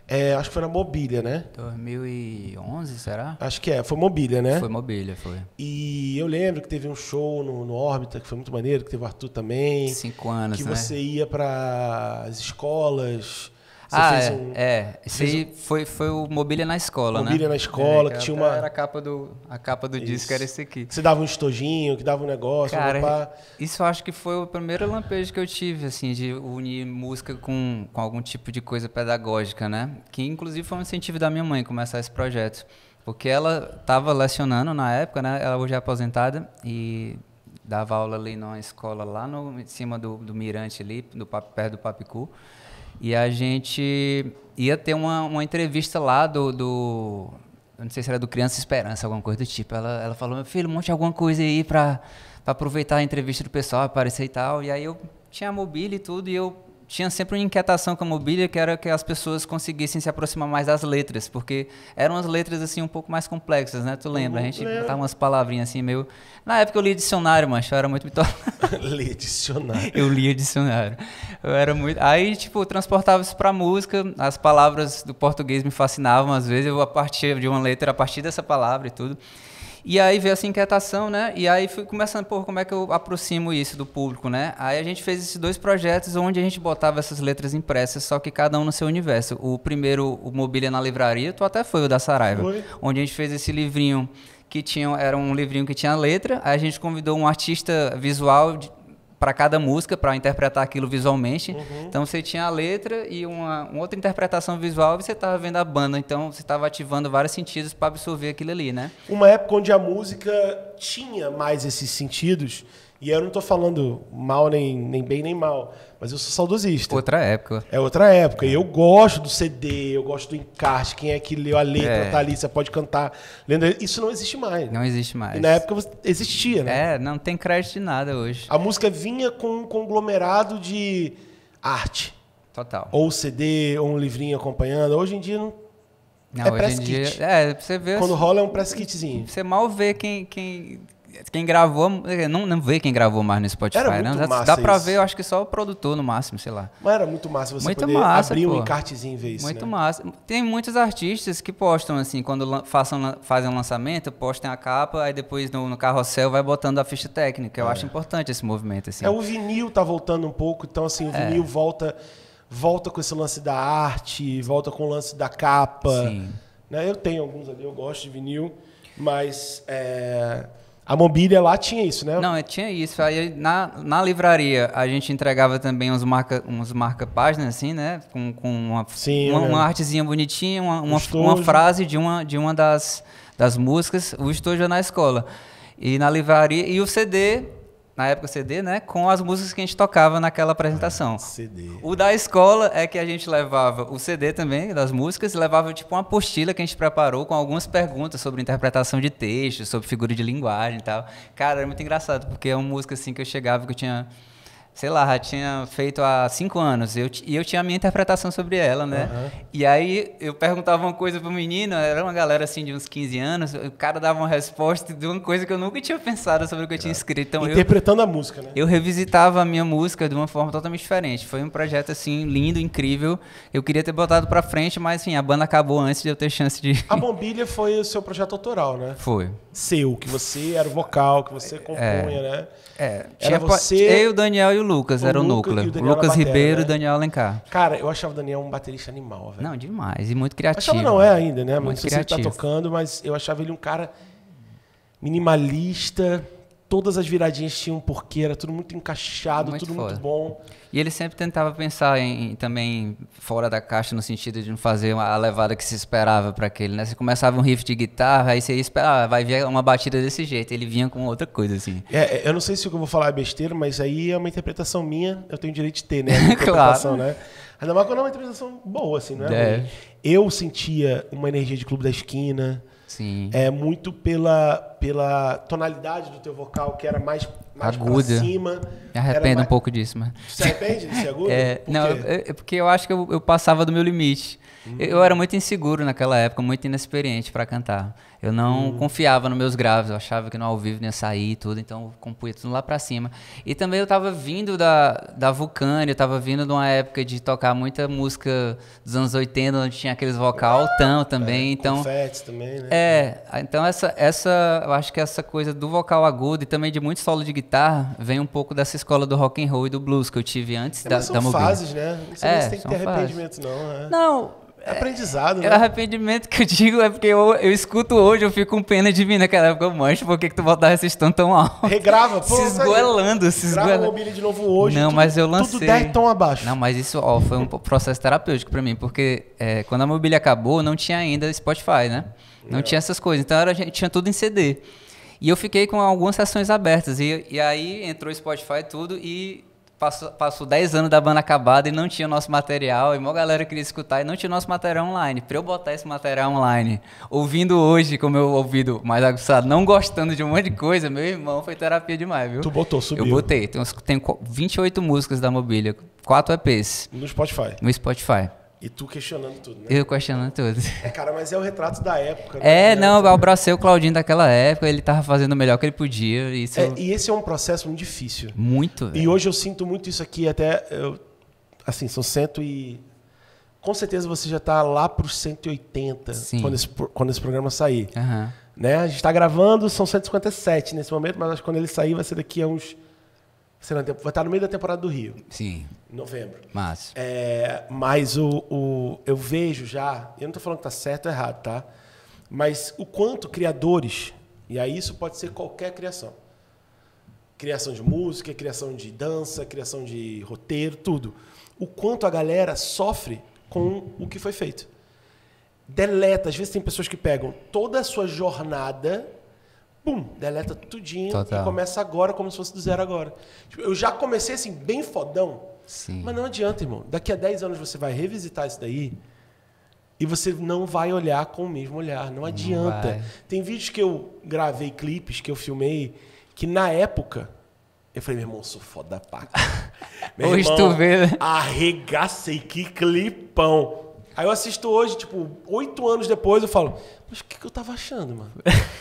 É, acho que foi na Mobília, né? 2011, será? Acho que é, foi Mobília, né? Foi Mobília, foi. E eu lembro que teve um show no, no Órbita, que foi muito maneiro, que teve o Arthur também. Cinco anos, Que né? você ia para as escolas você ah, fez um, é. é. Esse fez aí foi, foi o Mobília na Escola, Mobília né? Mobília na Escola, é, que, que tinha uma... Era a capa do, a capa do disco, era esse aqui. Você dava um estojinho, que dava um negócio, Cara, opa. isso eu acho que foi o primeiro lampejo que eu tive, assim, de unir música com, com algum tipo de coisa pedagógica, né? Que, inclusive, foi um incentivo da minha mãe começar esse projeto. Porque ela estava lecionando na época, né? Ela hoje é aposentada e dava aula ali numa escola lá no, em cima do, do mirante ali, do, perto do Papicu. E a gente ia ter uma, uma entrevista lá do, do. Não sei se era do Criança Esperança, alguma coisa do tipo. Ela, ela falou: meu filho, monte alguma coisa aí para pra aproveitar a entrevista do pessoal, aparecer e tal. E aí eu tinha a mobília e tudo, e eu tinha sempre uma inquietação com a mobília que era que as pessoas conseguissem se aproximar mais das letras, porque eram as letras assim um pouco mais complexas, né? Tu lembra? A gente botava umas palavrinhas assim meio. Na época eu lia dicionário, mas eu era muito mitola. <laughs> lia dicionário. Eu lia dicionário. Eu era muito. Aí tipo transportava isso para música. As palavras do português me fascinavam às vezes. Eu a partir de uma letra a partir dessa palavra e tudo. E aí veio essa inquietação, né? E aí fui começando, pô, como é que eu aproximo isso do público, né? Aí a gente fez esses dois projetos onde a gente botava essas letras impressas, só que cada um no seu universo. O primeiro, o Mobília na Livraria, tu até foi o da Saraiva, foi. onde a gente fez esse livrinho que tinha, era um livrinho que tinha letra, aí a gente convidou um artista visual de, para cada música, para interpretar aquilo visualmente. Uhum. Então você tinha a letra e uma, uma outra interpretação visual e você estava vendo a banda. Então você estava ativando vários sentidos para absorver aquilo ali, né? Uma época onde a música tinha mais esses sentidos, e eu não estou falando mal nem, nem bem nem mal, mas eu sou saudosista. Outra época. É outra época. E eu gosto do CD, eu gosto do encarte, quem é que leu a letra, é. tá ali, você pode cantar. Lendo, isso não existe mais. Não existe mais. E na época existia, né? É, não tem crédito de nada hoje. A música vinha com um conglomerado de arte. Total. Ou CD, ou um livrinho acompanhando. Hoje em dia não não, é press dia, kit. É, você vê. Quando rola é um press kitzinho. Você mal vê quem, quem, quem gravou, não, não vê quem gravou mais no Spotify, era né? muito né? Dá para ver, eu acho que só o produtor no máximo, sei lá. Mas era muito massa você muito poder massa, abrir pô. um encartezinho e ver isso, Muito né? massa. Tem muitos artistas que postam assim, quando façam, fazem um lançamento, postem a capa, aí depois no, no carrossel vai botando a ficha técnica. Eu é. acho importante esse movimento assim. É o vinil tá voltando um pouco, então assim, o é. vinil é. volta volta com esse lance da arte, volta com o lance da capa. Sim. Né? Eu tenho alguns ali, eu gosto de vinil. Mas é, a mobília lá tinha isso, né? Não, tinha isso. Aí na, na livraria a gente entregava também uns marca, uns marca páginas, assim, né? Com, com uma, Sim, uma, uma artezinha bonitinha, uma, uma, uma, frase de uma, de uma das, das músicas, o estojo é na escola. E na livraria. E o CD na época CD, né? Com as músicas que a gente tocava naquela apresentação. Ah, CD. O da escola é que a gente levava o CD também das músicas e levava tipo uma apostila que a gente preparou com algumas perguntas sobre interpretação de texto, sobre figura de linguagem e tal. Cara, era muito engraçado, porque é uma música assim que eu chegava que eu tinha sei lá, tinha feito há cinco anos. Eu, e eu tinha a minha interpretação sobre ela, né? Uhum. E aí eu perguntava uma coisa pro menino, era uma galera assim de uns 15 anos, o cara dava uma resposta de uma coisa que eu nunca tinha pensado sobre o que eu tinha é. escrito. Então, Interpretando eu, a música, né? Eu revisitava a minha música de uma forma totalmente diferente. Foi um projeto assim lindo, incrível. Eu queria ter botado pra frente, mas enfim, assim, a banda acabou antes de eu ter chance de. A Bombilha foi o seu projeto autoral, né? Foi. Seu, que você era o vocal, que você é. compunha, é. né? É, era você. Eu, o Daniel e o Lucas, o era o Luca, núcleo. O Lucas batera, Ribeiro e né? Daniel Alencar. Cara, eu achava o Daniel um baterista animal, velho. Não, demais. E muito criativo. Achava não é ainda, né? Muito mas tá criativo. tá tocando, mas eu achava ele um cara minimalista todas as viradinhas tinham um porquê, era tudo muito encaixado, muito tudo foda. muito bom. E ele sempre tentava pensar em, também fora da caixa no sentido de não fazer uma, a levada que se esperava para aquele, né? Você começava um riff de guitarra, aí você ia esperar, vai vir uma batida desse jeito, ele vinha com outra coisa assim. É, é, eu não sei se o que eu vou falar é besteira, mas aí é uma interpretação minha, eu tenho direito de ter, né? <laughs> claro. né? Ainda mais quando é uma interpretação boa assim, né? É. é. Eu sentia uma energia de clube da esquina. Sim. É muito pela, pela tonalidade do teu vocal, que era mais, mais aguda. pra cima. Me arrependo mais... um pouco disso, mas Se arrepende de ser agudo? <laughs> É, Por não, é, é porque eu acho que eu, eu passava do meu limite. Hum. Eu, eu uhum. era muito inseguro naquela época, muito inexperiente para cantar. Eu não hum. confiava nos meus graves, eu achava que no ao vivo ia sair e tudo, então eu compunha tudo lá pra cima. E também eu tava vindo da, da Vulcânia, eu tava vindo de uma época de tocar muita música dos anos 80, onde tinha aqueles vocal ah, tão também, é, então... também, né? É, então essa, essa, eu acho que essa coisa do vocal agudo e também de muito solo de guitarra vem um pouco dessa escola do rock and roll e do blues que eu tive antes é, da, mas são da fases, né? Não é, tem que ter fases. arrependimento não, né? Não é aprendizado, é né? É, arrependimento que eu digo é porque eu, eu escuto hoje, eu fico com pena de mim naquela época. Mancho, por que, que tu botava esse tom tão alto? Regrava, <laughs> pô. Se esgoelando, se esgoelando. Grava mobília de novo hoje. Não, tudo, mas eu lancei. Tudo 10 tom abaixo. Não, mas isso ó, foi um <laughs> processo terapêutico pra mim, porque é, quando a mobília acabou, não tinha ainda Spotify, né? Não é. tinha essas coisas. Então era, tinha tudo em CD. E eu fiquei com algumas sessões abertas. E, e aí entrou Spotify e tudo, e passou, passou 10 anos da banda acabada e não tinha nosso material, e uma galera queria escutar e não tinha nosso material online. Pra eu botar esse material online, ouvindo hoje, como eu ouvido mais aguçado, não gostando de um monte de coisa, meu irmão, foi terapia demais, viu? Tu botou, subiu. Eu botei. Tem, uns, tem 28 músicas da mobília, 4 EPs. No Spotify. No Spotify. E tu questionando tudo, né? Eu questionando tudo. É, cara, mas é o retrato da época. Né? É, não, eu abracei o Claudinho daquela época, ele tava fazendo o melhor que ele podia. E, é, eu... e esse é um processo muito difícil. Muito. Velho. E hoje eu sinto muito isso aqui, até. Eu, assim, são cento e. Com certeza você já tá lá pros 180 Sim. Quando, esse, quando esse programa sair. Uhum. Né? A gente tá gravando, são 157 nesse momento, mas acho que quando ele sair vai ser daqui a uns Será, vai estar no meio da temporada do Rio. Sim. Em novembro. Mas. É, mas o, o, eu vejo já, eu não estou falando que está certo ou errado, tá? Mas o quanto criadores, e aí isso pode ser qualquer criação. Criação de música, criação de dança, criação de roteiro, tudo. O quanto a galera sofre com o que foi feito. Deleta, às vezes tem pessoas que pegam toda a sua jornada pum, deleta tudinho Total. e começa agora como se fosse do zero agora. Tipo, eu já comecei assim, bem fodão. Sim. Mas não adianta, irmão. Daqui a 10 anos você vai revisitar isso daí e você não vai olhar com o mesmo olhar. Não adianta. Não Tem vídeos que eu gravei, clipes que eu filmei, que na época. Eu falei, meu irmão, sou foda pá. <laughs> meu Hoje irmão, tu vê, né? Arregacei, que clipão. Aí eu assisto hoje, tipo, oito anos depois, eu falo, mas o que, que eu tava achando, mano? <laughs>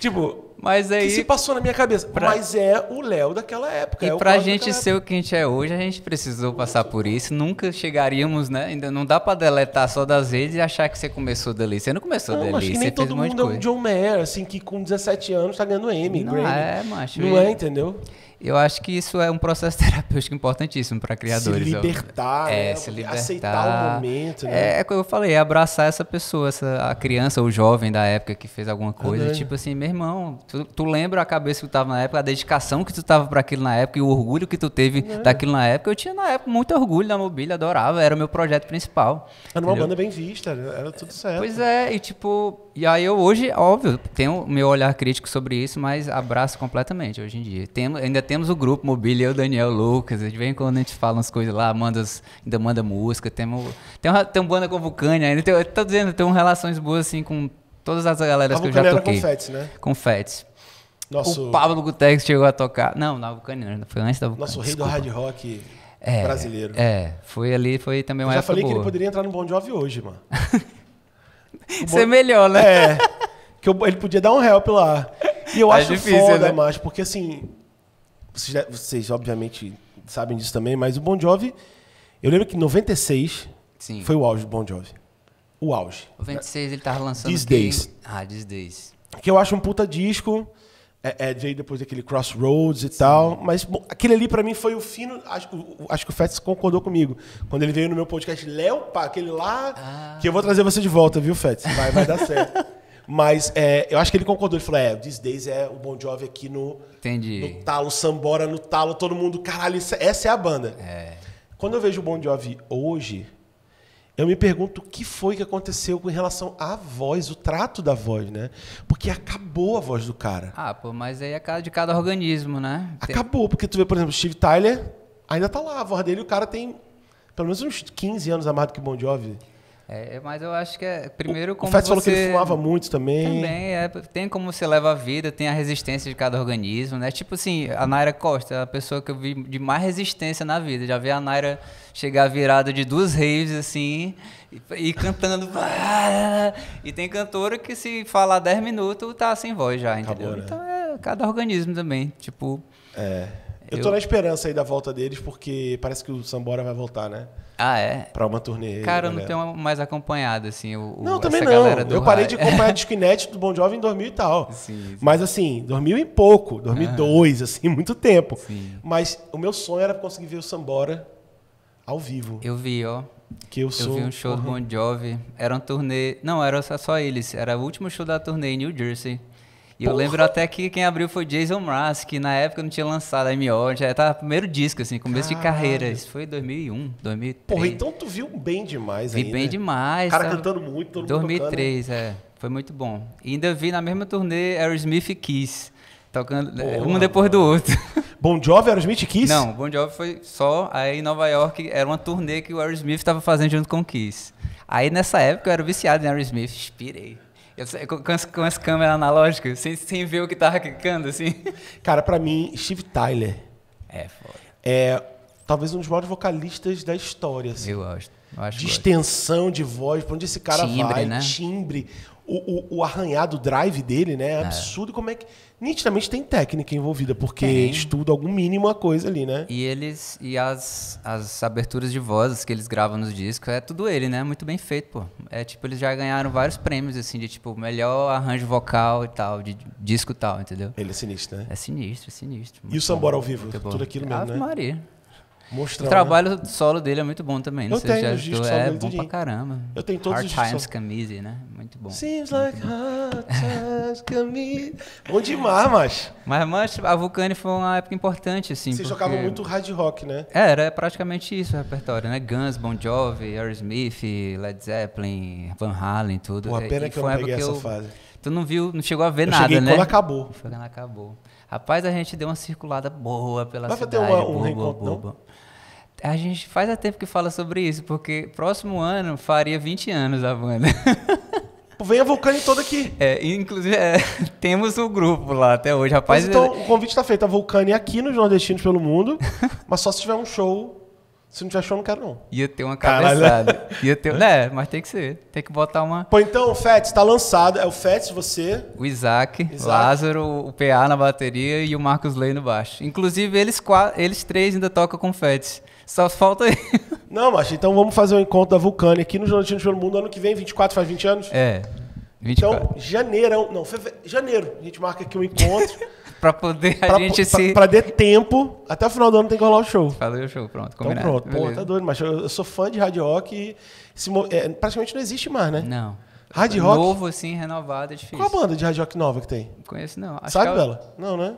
tipo, mas aí. Que se passou na minha cabeça. Pra... Mas é o Léo daquela época. E é pra gente ser o que a gente é hoje, a gente precisou passar por isso. Nunca chegaríamos, né? Ainda não dá pra deletar só das redes e achar que você começou dali. Você não começou não, dali. Acho que nem todo mundo é um John Mayer, assim, que com 17 anos tá ganhando M. Não Grammy. é, macho. Não é, entendeu? Eu acho que isso é um processo <laughs> terapêutico importantíssimo para criadores. Se libertar, é, né? se libertar, aceitar o momento. Né? É, é, como eu falei, é abraçar essa pessoa, essa, a criança ou jovem da época que fez alguma coisa. Uhum. Tipo assim, meu irmão, tu, tu, lembra a cabeça que tu tava na época, a dedicação que tu tava para aquilo na época e o orgulho que tu teve uhum. daquilo na época. Eu tinha na época muito orgulho da mobília, adorava, era o meu projeto principal. Era uma banda bem vista, né? era tudo certo. Pois é, e tipo, e aí eu hoje, óbvio, tenho meu olhar crítico sobre isso, mas abraço completamente hoje em dia. Temos, ainda temos o grupo Mobília, eu, Daniel, Lucas, a gente vem quando a gente fala umas coisas lá, manda as, ainda manda música, temos, tem, uma, tem um banda com Vulcânia ainda, tem, tô dizendo, tenho relações boas assim com todas as galeras a que eu já toquei. Confetes, né? Confetes. Nosso... O Pablo Gutex chegou a tocar. Não, na Vulcânia, não, foi antes da Vulcânia. Nosso rei do hard rock é, brasileiro. É, foi ali, foi também uma eu já época Já falei boa. que ele poderia entrar no Bon Jovi hoje, mano. <laughs> Você é melhor, né? É. Que eu, ele podia dar um help lá. E eu é acho difícil, foda, né? macho, porque assim. Vocês, vocês, obviamente, sabem disso também, mas o Bon Jovi. Eu lembro que em 96 Sim. foi o auge do Bon Jovi. O auge. 96 né? ele tava lançando. These Days. Ah, These Days. Que eu acho um puta disco é, é, veio depois daquele Crossroads e Sim. tal. Mas bom, aquele ali para mim foi o fino. Acho, acho que o Fats concordou comigo. Quando ele veio no meu podcast, Léo, pá, aquele lá, ah. que eu vou trazer você de volta, viu, Fats? Vai, vai dar certo. <laughs> Mas é, eu acho que ele concordou. Ele falou: é, o These Days é o Bon Jovi aqui no, Entendi. no talo, sambora no talo, todo mundo, caralho, é, essa é a banda. É. Quando eu vejo o Bon Jovi hoje, eu me pergunto o que foi que aconteceu com relação à voz, o trato da voz, né? Porque acabou a voz do cara. Ah, pô, mas aí é de cada organismo, né? Acabou, porque tu vê, por exemplo, Steve Tyler ainda tá lá, a voz dele, o cara tem pelo menos uns 15 anos a mais do que Bon Jovi. É, é, mas eu acho que é primeiro como o Fett você... falou que ele fumava muito também. Também, é, tem como você leva a vida, tem a resistência de cada organismo, né? Tipo assim, a Naira Costa é a pessoa que eu vi de mais resistência na vida. Já vi a Naira chegar virada de duas raves, assim, e, e cantando. <laughs> e tem cantora que se falar 10 minutos, tá sem voz já, entendeu? Acabou, né? Então é cada organismo também, tipo... É... Eu, tô na esperança aí da volta deles, porque parece que o Sambora vai voltar, né? Ah, é? Pra uma turnê. Cara, eu não né? tenho mais acompanhado, assim, o, Não, também não. eu parei de acompanhar <laughs> disco inédito do Bon Jovi em 2000 e tal. Sim, sim. Mas, assim, 2000 e pouco, 2002, uhum. Ah. assim, muito tempo. Sim. Mas o meu sonho era conseguir ver o Sambora ao vivo. Eu vi, ó. Que eu sou. Eu vi um show uhum. do Bon Jovi. Era um turnê... Não, era só eles. Era o último show da turnê em New Jersey. E Porra. eu lembro até que quem abriu foi Jason Mraz, que na época não tinha lançado a M.O., já tava primeiro disco, assim, começo Caralho. de carreira. Isso foi 2001, 2003. Porra, então tu viu bem demais aí, Vi bem né? demais. O cara sabe? cantando muito, todo 2003, mundo 2003, é. Foi muito bom. E ainda vi na mesma turnê Aerosmith e Kiss, tocando é, Porra, um depois mano. do outro. <laughs> Bon Jovi, Aerosmith e Kiss? Não, Bon Jovi foi só aí em Nova York, era uma turnê que o Aerosmith estava fazendo junto com o Kiss. Aí nessa época eu era viciado em Aerosmith, inspirei. Com essa, com essa câmera analógica, sem, sem ver o que tava clicando, assim. Cara, para mim, Steve Tyler. É, foda. É talvez um dos maiores vocalistas da história. Assim. Eu gosto. Eu acho de gosto. extensão de voz, pra onde esse cara timbre, vai, né? timbre, o, o, o arranhado drive dele, né? É, é absurdo como é que. Nitidamente tem técnica envolvida, porque tem. estuda algum mínimo a coisa ali, né? E eles. E as, as aberturas de vozes que eles gravam nos discos, é tudo ele, né? Muito bem feito, pô. É tipo, eles já ganharam vários prêmios, assim, de tipo, melhor arranjo vocal e tal, de disco e tal, entendeu? Ele é sinistro, né? É sinistro, é sinistro. E o Sambora ao vivo? Tudo aquilo mesmo, Ave né? Maria o trabalho né? solo dele é muito bom também. Não né? eu tenho os solo É bom pra caramba. Eu tenho todos hard os Hard Times Camise, né? Muito bom. Seems muito like Hard Times Camise. bom demais, mas. Mas, mas a Vulcane foi uma época importante, assim. Vocês porque... jogavam muito hard rock, né? É, era praticamente isso o repertório, né? Guns, Bon Jovi, Aerosmith, Led Zeppelin, Van Halen, tudo. Pô, a pena e que eu não peguei essa eu... fase. Tu não viu, não chegou a ver eu nada, né? né? quando acabou. Foi quando acabou. Rapaz, a gente deu uma circulada boa pela Vai cidade. Vai ter uma, um boa, boa, boa, boa. A gente faz há tempo que fala sobre isso, porque próximo ano faria 20 anos a banda. Vem a Vulcânia toda aqui. É, inclusive, é, <laughs> temos o um grupo lá até hoje, rapaz. Mas então, o convite está feito. A Vulcânia é aqui nos Nordestinos pelo mundo, <laughs> mas só se tiver um show. Se não tiver show, não quero, não. Ia ter uma cabeçada. <laughs> Ia ter... né? mas tem que ser. Tem que botar uma... Pô, então, Fets, está lançado. É o Fets, você... O Isaac, Isaac, Lázaro, o PA na bateria e o Marcos Lei no baixo. Inclusive, eles, eles três ainda tocam com o Fets. Só falta aí. Não, mas então vamos fazer um encontro da Vulcânia aqui no Jornalistas pelo Mundo. Ano que vem, 24, faz 20 anos? É. 24. Então, janeirão. Não, fevereiro. janeiro. A gente marca aqui um encontro. <laughs> pra poder a pra, gente pra, se. Pra, pra, tempo. Até o final do ano tem que rolar o show. Fazer o show, pronto. Então, combinado. Então pronto. Beleza. Pô, tá doido, mas eu, eu sou fã de hard rock e é, praticamente não existe mais, né? Não. Hard rock? Novo, assim, renovado, é difícil. Qual a banda de hard rock nova que tem? Não conheço, não. Acho Sabe, é... Bela? Não, né?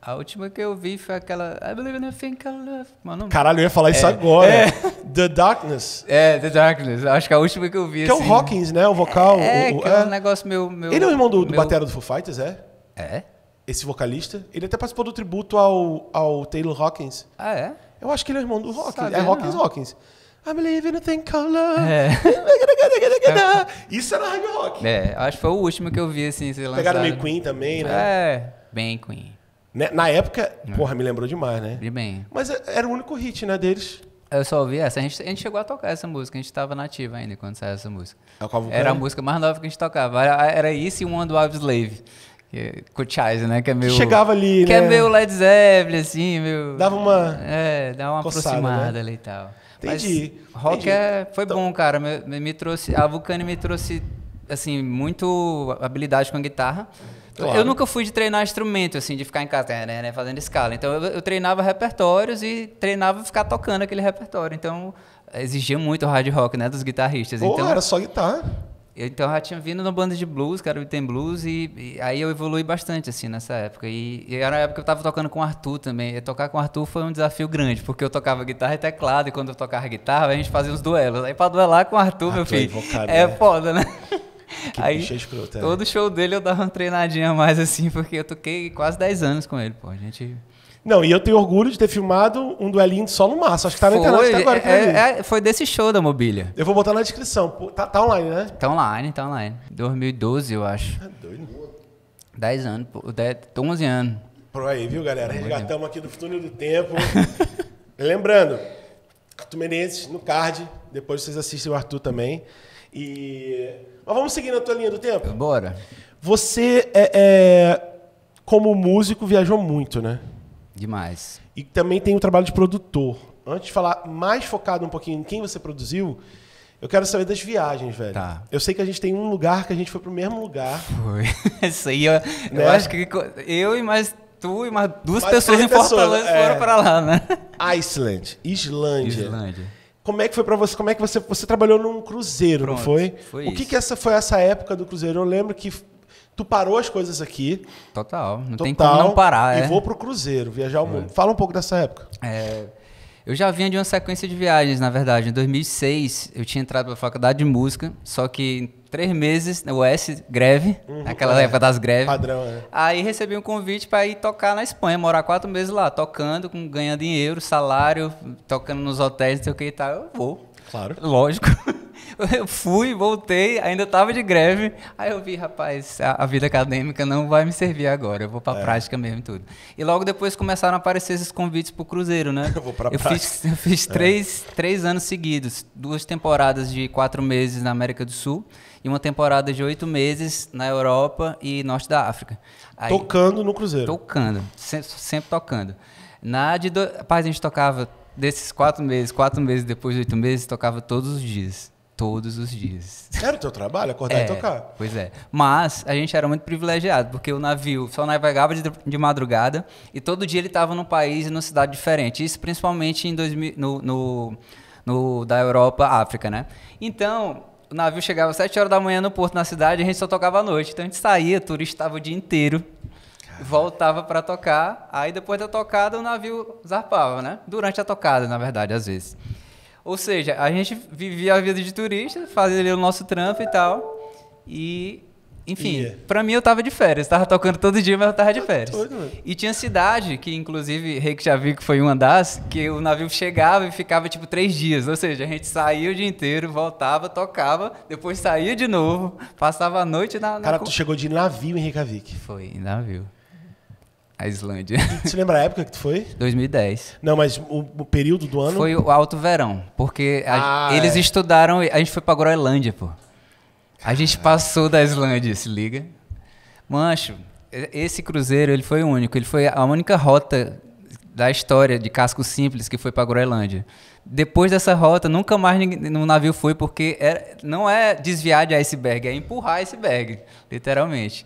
A última que eu vi foi aquela. I believe in a thing called love. Mano, Caralho, eu ia falar é, isso agora. É. The Darkness. É, The Darkness. Acho que é a última que eu vi. Que assim, é o assim. Hawkins, né? O vocal. É, o, o, é. um é. negócio meu, meu. Ele é o irmão do, do meu... batera do Foo Fighters, é? É. Esse vocalista. Ele até participou do tributo ao, ao Taylor Hawkins. Ah, é? Eu acho que ele é o irmão do Hawkins. é Hawkins não. Hawkins. I believe in a thing called love. É. <laughs> isso era hard rock. É, acho que foi o último que eu vi, assim, sei lá. Pegaram meio Queen também, né? É, bem Queen. Né? Na época, é. porra, me lembrou demais, né? De bem. Mas é, era o único hit, né, deles. Eu só ouvi essa. A gente, a gente chegou a tocar essa música, a gente estava nativa ainda quando saiu essa música. É era a música mais nova que a gente tocava. Era, era isso e One do Wild Slave. com o Chaz, né? Que é meio. Chegava ali, que né? Que é meio Led Zeppelin, assim, meio. Dava uma. É, dava uma coçada, né? aproximada né? ali e tal. Entendi. Mas rock entendi. É, foi então... bom, cara. Me, me trouxe, a Vulcane me trouxe assim, muito habilidade com a guitarra. Claro. Eu nunca fui de treinar instrumento, assim, de ficar em casa né, né, né, fazendo escala. Então eu, eu, treinava repertórios e treinava ficar tocando aquele repertório. Então exigia muito o hard rock, né, dos guitarristas. Porra, então, era só guitarra. Eu, então eu já tinha vindo na banda de blues, cara, tem blues, e, e, aí eu evolui bastante, assim, nessa época. E, e era a época que eu tava tocando com o Arthur também. E tocar com o Arthur foi um desafio grande, porque eu tocava guitarra e teclado, e quando eu tocava guitarra, a gente fazia uns duelos. Aí pra duelar com o Arthur, Arthur meu é filho, é, é foda, né? Que aí, bicho escroto, é. Todo show dele eu dava uma treinadinha mais assim, porque eu toquei quase 10 anos com ele, pô. A gente. Não, e eu tenho orgulho de ter filmado um duelinho só no Massa Acho que tá na foi, internet até agora. É, é, foi desse show da mobília. Eu vou botar na descrição. Tá, tá online, né? Tá online, tá online. 2012, eu acho. É doido. 10 anos, pô. 11 anos. Por aí, viu, galera? Resgatamos aqui do túnel do tempo. <laughs> Lembrando, Arthur Menezes no card. Depois vocês assistem o Arthur também. E mas vamos seguir na tua linha do tempo? Bora. Você, é, é, como músico, viajou muito, né? Demais. E também tem o trabalho de produtor. Antes de falar mais focado um pouquinho em quem você produziu, eu quero saber das viagens, velho. Tá. Eu sei que a gente tem um lugar que a gente foi pro mesmo lugar. Foi. <laughs> Isso aí, eu, né? eu acho que eu e mais tu e mais duas mais pessoas em Fortaleza pessoas, é. foram para lá, né? Iceland, Islândia. Islândia. Como é que foi para você? Como é que você você trabalhou num cruzeiro, Pronto, não foi? foi o que isso. que essa foi essa época do cruzeiro? Eu lembro que tu parou as coisas aqui. Total, não total, tem como não parar, E é? vou pro cruzeiro, viajar o é. mundo. Fala um pouco dessa época. É, eu já vinha de uma sequência de viagens, na verdade. Em 2006, eu tinha entrado para a faculdade de música, só que três meses, né, o S, greve, uhum, aquela é, época das greves. Padrão, é. Aí recebi um convite para ir tocar na Espanha, morar quatro meses lá, tocando, com, ganhando dinheiro, salário, tocando nos hotéis, não sei o que e tal. Eu vou. Claro. Lógico. <laughs> Eu fui, voltei, ainda estava de greve. Aí eu vi, rapaz, a, a, vida acadêmica não vai me servir agora, eu vou para a é. prática mesmo e tudo. E logo depois começaram a aparecer esses convites para o Cruzeiro, né? <laughs> Eu vou para eu prática. Fiz, eu fiz é. três, três anos seguidos, duas temporadas de quatro meses na América do Sul e uma temporada de oito meses na Europa e Norte da África. Aí, tocando no Cruzeiro? Tocando, sempre, sempre tocando. Na de do... Rapaz, a gente tocava desses quatro meses, quatro meses depois de oito meses, tocava todos os dias todos os dias. Era o teu trabalho, acordar <laughs> é, e tocar. Pois é. Mas a gente era muito privilegiado, porque o navio só navegava de, de madrugada e todo dia ele estava num país e numa cidade diferente. Isso principalmente em 2000, no, no, no, da Europa, África, né? Então, o navio chegava às 7 horas da manhã no porto, na cidade, e a gente só tocava à noite. Então a gente saía, turistava o dia inteiro, voltava para tocar, aí depois da tocada o navio zarpava, né? Durante a tocada, na verdade, às vezes. Ou seja, a gente vivia a vida de turista, fazia ali o nosso trampo e tal. E, enfim, yeah. pra mim eu tava de férias. Tava tocando todo dia, mas eu tava de tá férias. e tinha cidade, que inclusive Reykjavik foi uma das, que o navio chegava e ficava tipo três dias. Ou seja, a gente saía o dia inteiro, voltava, tocava, depois saía de novo, passava a noite na. na... Cara, tu chegou de navio em Reykjavik. Foi, em navio a Islândia. Você lembra a época que tu foi? 2010. Não, mas o, o período do ano? Foi o alto verão, porque a, ah, eles é. estudaram, a gente foi pra Groenlândia, pô. A gente passou da Islândia, se liga. Mancho, esse cruzeiro, ele foi único, ele foi a única rota da história de casco simples que foi pra Groenlândia. Depois dessa rota, nunca mais ninguém, no navio foi, porque era, é, não é desviar de iceberg, é empurrar iceberg, literalmente.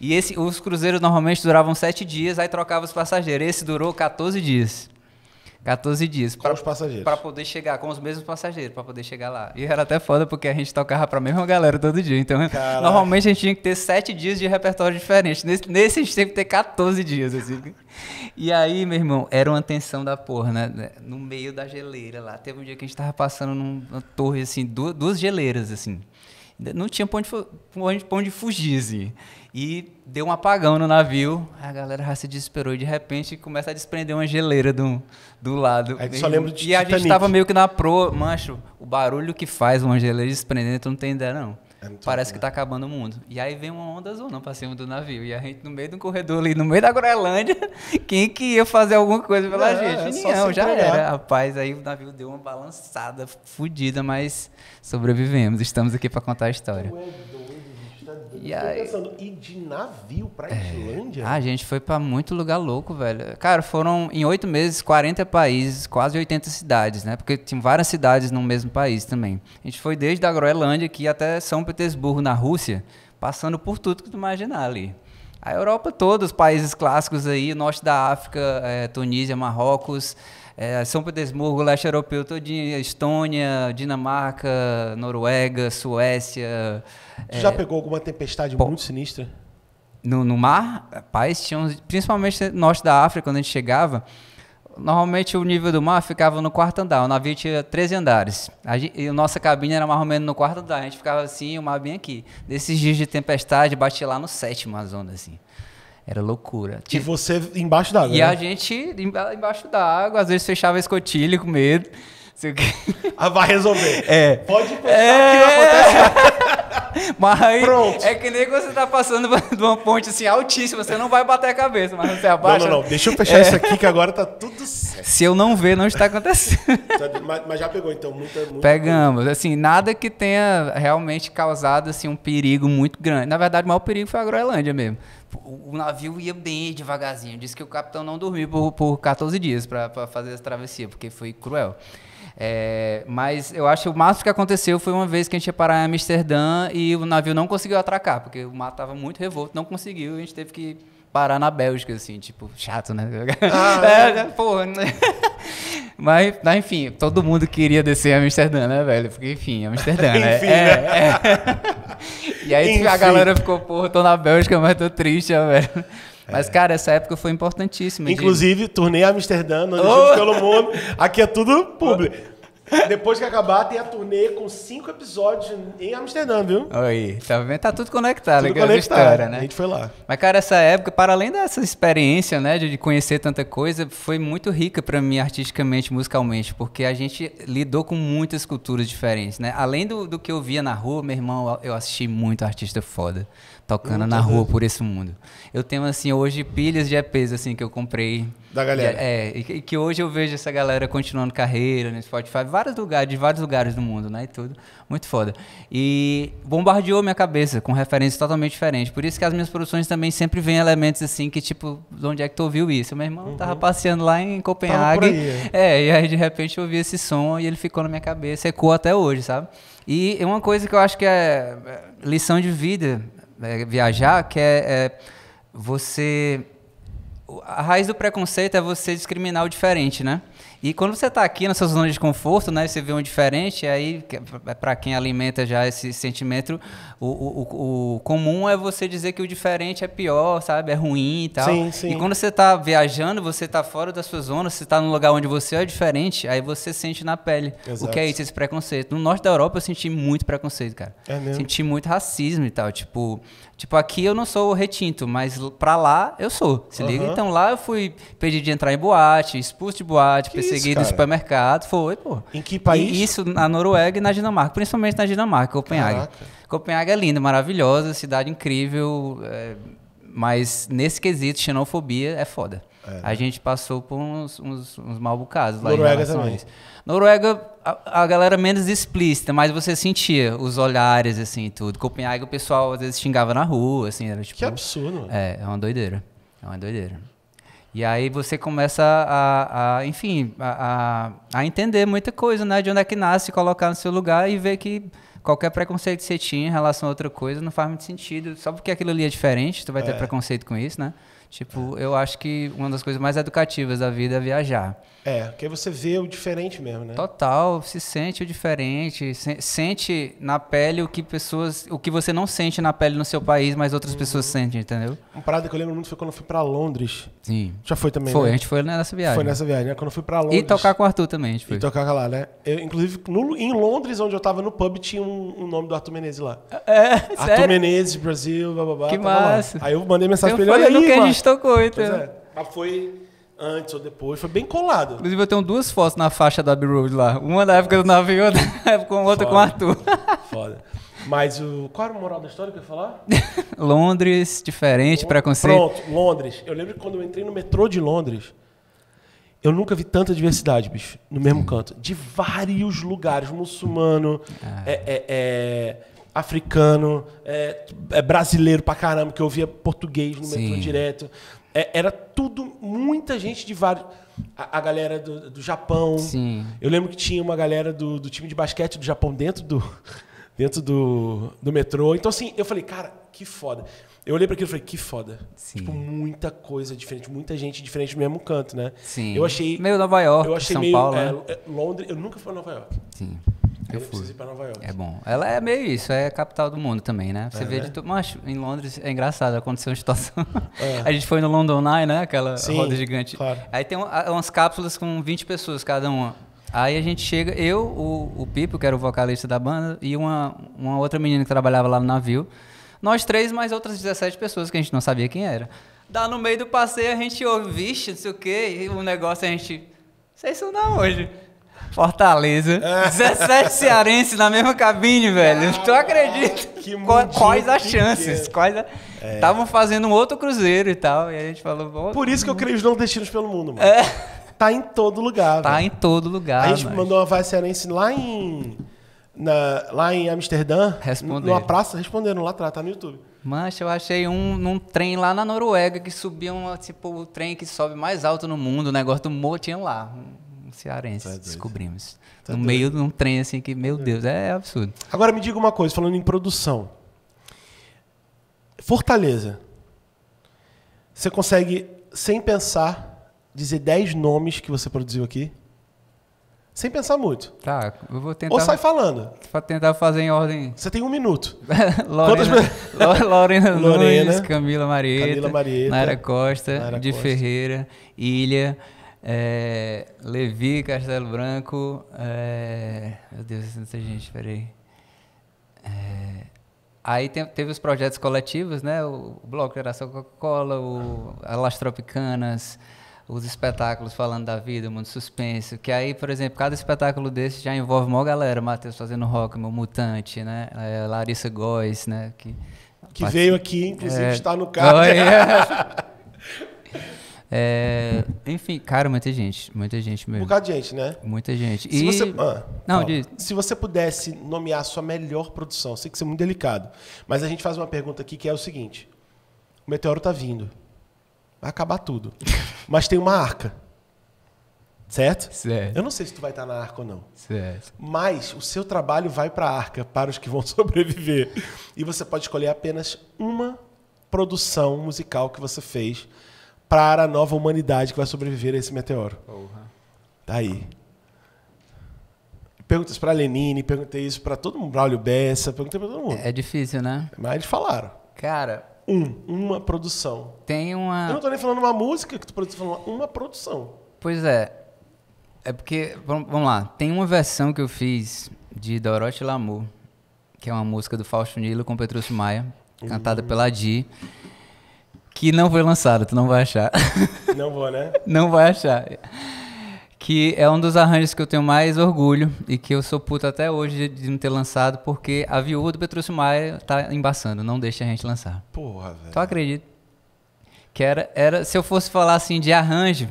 E esse, os cruzeiros normalmente duravam sete dias, aí trocava os passageiros. Esse durou 14 dias. 14 dias. para os passageiros. Para poder chegar, com os mesmos passageiros, para poder chegar lá. E era até foda, porque a gente tocava para a mesma galera todo dia. Então, Caraca. normalmente a gente tinha que ter sete dias de repertório diferente. Nesse, nesse a gente teve que ter 14 dias, assim. E aí, meu irmão, era uma tensão da porra, né? No meio da geleira lá. Teve um dia que a gente estava passando numa torre, assim, duas, duas geleiras, assim. Não tinha ponto, onde, pra onde, pra onde fugir, assim. E deu um apagão no navio, a galera já se desesperou e de repente começa a desprender uma geleira do, do lado. Aí só lembro de E Titanic. a gente estava meio que na proa, mancho, o barulho que faz uma geleira desprendendo, tu não tem ideia não. É Parece bom, que está né? acabando o mundo. E aí vem uma onda azul não para cima do navio. E a gente no meio de um corredor ali, no meio da Groenlândia, <laughs> quem que ia fazer alguma coisa pela é, gente? É não, já entregar. era. Rapaz, aí o navio deu uma balançada fodida, mas sobrevivemos. Estamos aqui para contar a história. Tu é e aí... pensando, e de navio pra é. Islândia? ah a gente foi pra muito lugar louco, velho. Cara, foram em oito meses 40 países, quase 80 cidades, né? Porque tinha várias cidades no mesmo país também. A gente foi desde a Groenlândia aqui até São Petersburgo, na Rússia, passando por tudo que tu imaginar ali. A Europa toda, os países clássicos aí, norte da África, é, Tunísia, Marrocos é, São Petersburgo, leste europeu todinho, Estônia, Dinamarca, Noruega, Suécia. Tu é, já pegou alguma tempestade pô, muito sinistra? No, no mar, rapaz, tinha uns, principalmente no norte da África, quando a gente chegava, normalmente o nível do mar ficava no quarto andar. O navio tinha 13 andares. A, gente, a nossa cabine era mais ou menos no quarto andar. A gente ficava assim, o mar bem aqui. Nesses dias de tempestade, bati lá no sétimo a zona, assim. Era loucura. E você embaixo d'água? E né? a gente embaixo d'água, às vezes fechava escotilha com medo. Ah, vai resolver. <laughs> É. Pode pensar é... que vai acontecer. <laughs> Mas Pronto. é que nem quando você tá passando <laughs> de uma ponte assim altíssima, você não vai bater a cabeça, mas você abaixa. Não, não, não. Deixa eu fechar é. isso aqui que agora tá tudo certo. Se eu não ver, não está acontecendo. Tá mas, mas já pegou, então, muita, muita Pegamos. Coisa. Assim, nada que tenha realmente causado assim, um perigo muito grande. Na verdade, o maior perigo foi a Groenlândia mesmo o navio ia bem devagarzinho. disse que o capitão não dormiu por, por 14 dias para fazer essa travessia, porque foi cruel. É, mas eu acho que o máximo que aconteceu foi uma vez que a gente ia parar em Amsterdã e o navio não conseguiu atracar, porque o mar estava muito revolto, não conseguiu, a gente teve que parar na Bélgica, assim, tipo, chato, né? Ah, <laughs> é, porra, né? <laughs> Mas, enfim, todo mundo queria descer a Amsterdã, né, velho? Porque, enfim, Amsterdã, né? <laughs> enfim, é, né? É. é. E aí tipo, enfim. a galera ficou, porra, tô na Bélgica, mas tô triste, velho. É. Mas, cara, essa época foi importantíssima. Inclusive, de... a Amsterdã, nós oh! pelo mundo. Aqui é tudo público. Depois que acabar, tem a turnê com cinco episódios em Amsterdã, viu? Oi, tá Tá tudo conectado tudo conectado. história, né? A gente foi lá. Mas, cara, essa época, para além dessa experiência, né, de, conhecer tanta coisa, foi muito rica para mim artisticamente, musicalmente, porque a gente lidou com muitas culturas diferentes, né? Além do, do que eu via na rua, meu irmão, eu assisti muito artista foda tocando na rua por esse mundo. Eu tenho, assim, hoje pilhas de EPs, assim, que eu comprei. Da galera. De, é, e que hoje eu vejo essa galera continuando carreira no Spotify, vários lugares, de vários lugares do mundo, né, e tudo. Muito foda. E bombardeou minha cabeça com referências totalmente diferentes. Por isso que as minhas produções também sempre vêm elementos, assim, que, tipo, de onde é que tu ouviu isso? Meu irmão uhum. tava passeando lá em Copenhague. é. é, e aí, de repente, eu ouvi esse som e ele ficou na minha cabeça, ecoou até hoje, sabe? E uma coisa que eu acho que é, é lição de vida, é, viajar, que é, é você. A raiz do preconceito é você discriminar o diferente, né? E quando você está aqui na sua zona de conforto, né, você vê um diferente, aí é para é quem alimenta já esse sentimento, o, o, o, comum é você dizer que o diferente é pior, sabe, é ruim e tal. Sim, sim. E quando você está viajando, você está fora da sua zona, você está num lugar onde você é diferente, aí você sente na pele Exato. o que é isso, esse preconceito. No norte da Europa eu senti muito preconceito, cara. É mesmo? Senti muito racismo e tal, tipo, Tipo, aqui eu não sou retinto, mas pra lá eu sou. Se uhum. liga? Então lá eu fui pedir de entrar em boate, expulso de boate, que perseguido isso, em supermercado. Foi, pô. Em que país? E isso na Noruega e na Dinamarca, principalmente na Dinamarca, Copenhague. Caraca. Copenhague é linda, maravilhosa, cidade incrível. É... Mas nesse quesito, xenofobia é foda. É. A gente passou por uns, uns, uns mal bocados lá Noruega em também. Noruega, a, a, galera menos explícita, mas você sentia os olhares, assim, tudo. Copenhague, o pessoal às vezes xingava na rua, assim, era tipo... Que absurdo. É, é uma doideira. É uma doideira. E aí você começa a, a enfim, a, a, entender muita coisa, né? De onde é que nasce, colocar no seu lugar e ver que qualquer preconceito que você tinha em relação a outra coisa não faz muito sentido. Só porque aquilo ali é diferente, tu vai é. ter preconceito com isso, né? Tipo, eu acho que uma das coisas mais educativas da vida é viajar. É, porque você vê o diferente mesmo, né? Total, se sente o diferente, se, sente na pele o que pessoas, o que você não sente na pele no seu país, mas outras uhum. pessoas sentem, entendeu? Uma parada que eu lembro muito foi quando eu fui para Londres. Sim. Já foi também, Foi, né? a gente foi nessa viagem. Foi nessa viagem, né? Quando eu fui pra Londres. E tocar com o Arthur também, a gente foi. E tocar lá, né? Eu, inclusive, no, em Londres, onde eu tava no pub, tinha um, um nome do Arthur Menezes lá. É, é Arthur sério? Menezes, Brasil, blá blá blá. Que massa. Lá. Aí eu mandei mensagem então pra ele, olha aí, que a gente tocou, então. Pois é. Mas foi antes ou depois, foi bem colado. Inclusive, eu tenho duas fotos na faixa da Abbey Road lá. Uma da época do navio, outra <laughs> outra com o Arthur. Foda. Mas o. Qual era o moral da história que eu ia falar? <laughs> Londres, diferente, para preconceito. Pronto, Londres. Eu lembro que quando eu entrei no metrô de Londres, eu nunca vi tanta diversidade, bicho, no mesmo canto. De vários lugares. Muçulmano, ah. é, é, é, africano, é, é brasileiro pra caramba, que eu via português no Sim. metrô direto. É, era tudo, muita gente de vários. A, a galera do, do Japão. Sim. Eu lembro que tinha uma galera do, do time de basquete do Japão dentro do dentro do, do metrô. Então, assim, eu falei, cara, que foda. Eu olhei para aquilo e falei, que foda. Sim. Tipo, muita coisa diferente, muita gente diferente no mesmo canto, né? Sim. Eu achei. Meio Nova York, eu achei São meio, Paulo. É, né? É, Londres, eu nunca fui a Nova York. Sim. Eu, fui. ir pra Nova York. É bom. Ela é meio isso, é a capital do mundo também, né? Você é, vê né? de tudo. Mas em Londres é engraçado, aconteceu uma situação. <laughs> É. A gente foi no London Eye, né? Aquela Sim, roda gigante. Claro. Aí tem umas cápsulas com 20 pessoas cada uma. Aí a gente chega, eu, o, o Pipo, que era o vocalista da banda, e uma, uma outra menina que trabalhava lá no navio. Nós três, mais outras 17 pessoas que a gente não sabia quem era. Dá no meio do passeio, a gente ouve, vixe, não sei o quê, e o um negócio a gente. Vocês são não onde? Fortaleza. 17 é. cearenses na mesma cabine, velho. Ah, tu acredita? Que quais as chances? É? Quais Estavam é. fazendo um outro cruzeiro e tal. E a gente falou. Por isso que eu criei os não destinos pelo mundo, mano. É. Tá em todo lugar. Tá véio. em todo lugar. A gente mas... mandou uma vaciarense lá em. Na, lá em Amsterdã. Responder. Numa praça, respondendo lá atrás, tá no YouTube. Mas eu achei um num trem lá na Noruega que subiu um, tipo, o trem que sobe mais alto no mundo, o negócio do Motinho lá. Um cearense, tá descobrimos. Tá no meio de um trem assim que, meu Deus, é absurdo. Agora me diga uma coisa, falando em produção. Fortaleza. Você consegue, sem pensar, dizer 10 nomes que você produziu aqui? Sem pensar muito. Tá, eu vou tentar. Ou sai falando. Vou tentar fazer em ordem. Você tem um minuto. <laughs> Lorena, <laughs> Lorena Nunes, Lorena, Camila Marieta, Camila Marieta Nara Costa, Nara de Costa. Ferreira, Ilha, é, Levi Castelo Branco. É, meu Deus, tanta gente, peraí. É, aí tem, teve os projetos coletivos, né? O, o Bloco Geração Coca-Cola, a Las Tropicanas os espetáculos falando da vida, o mundo suspense, que aí, por exemplo, cada espetáculo desse já envolve uma galera, Matheus fazendo rock, meu mutante, né? É, Larissa Góes, né? Que, que veio aqui, inclusive, é... está no carro. Oh, <laughs> yeah. <laughs> é... enfim, cara, muita gente, muita gente mesmo. Um bocado de gente, né? Muita gente. E... Se você, ah, não, se você pudesse nomear a sua melhor produção, sei que isso é muito delicado, mas a gente faz uma pergunta aqui que é o seguinte: o meteoro está vindo. Vai acabar tudo. <laughs> Mas tem uma arca. Certo? Certo. Eu não sei se tu vai estar na arca ou não. Certo. Mas o seu trabalho vai para a arca, para os que vão <laughs> sobreviver. E você pode escolher apenas uma produção musical que você fez para a nova humanidade que vai sobreviver a esse meteoro. Porra. Tá aí. Perguntas para Lenine, perguntei isso para todo mundo, Braulio Bessa, perguntei para todo mundo. É difícil, né? Mas eles falaram. Cara, um, uma produção. Tem uma. Eu não tô nem falando uma música que tu produz, tô falando uma produção. Pois é. É porque, vamos lá, tem uma versão que eu fiz de Dorote Lamour, que é uma música do Fausto Nilo com Petrúcio Maia, cantada uhum. pela Di, que não foi lançada, tu não vai achar. Não vou, né? <laughs> não vai achar que é um dos arranjos que eu tenho mais orgulho e que eu sou puto até hoje de não ter lançado, porque a viúva do Petrúcio Maia tá embaçando, não deixa a gente lançar. Porra, velho. Tu acredita? Que era, era, se eu fosse falar assim de arranjo,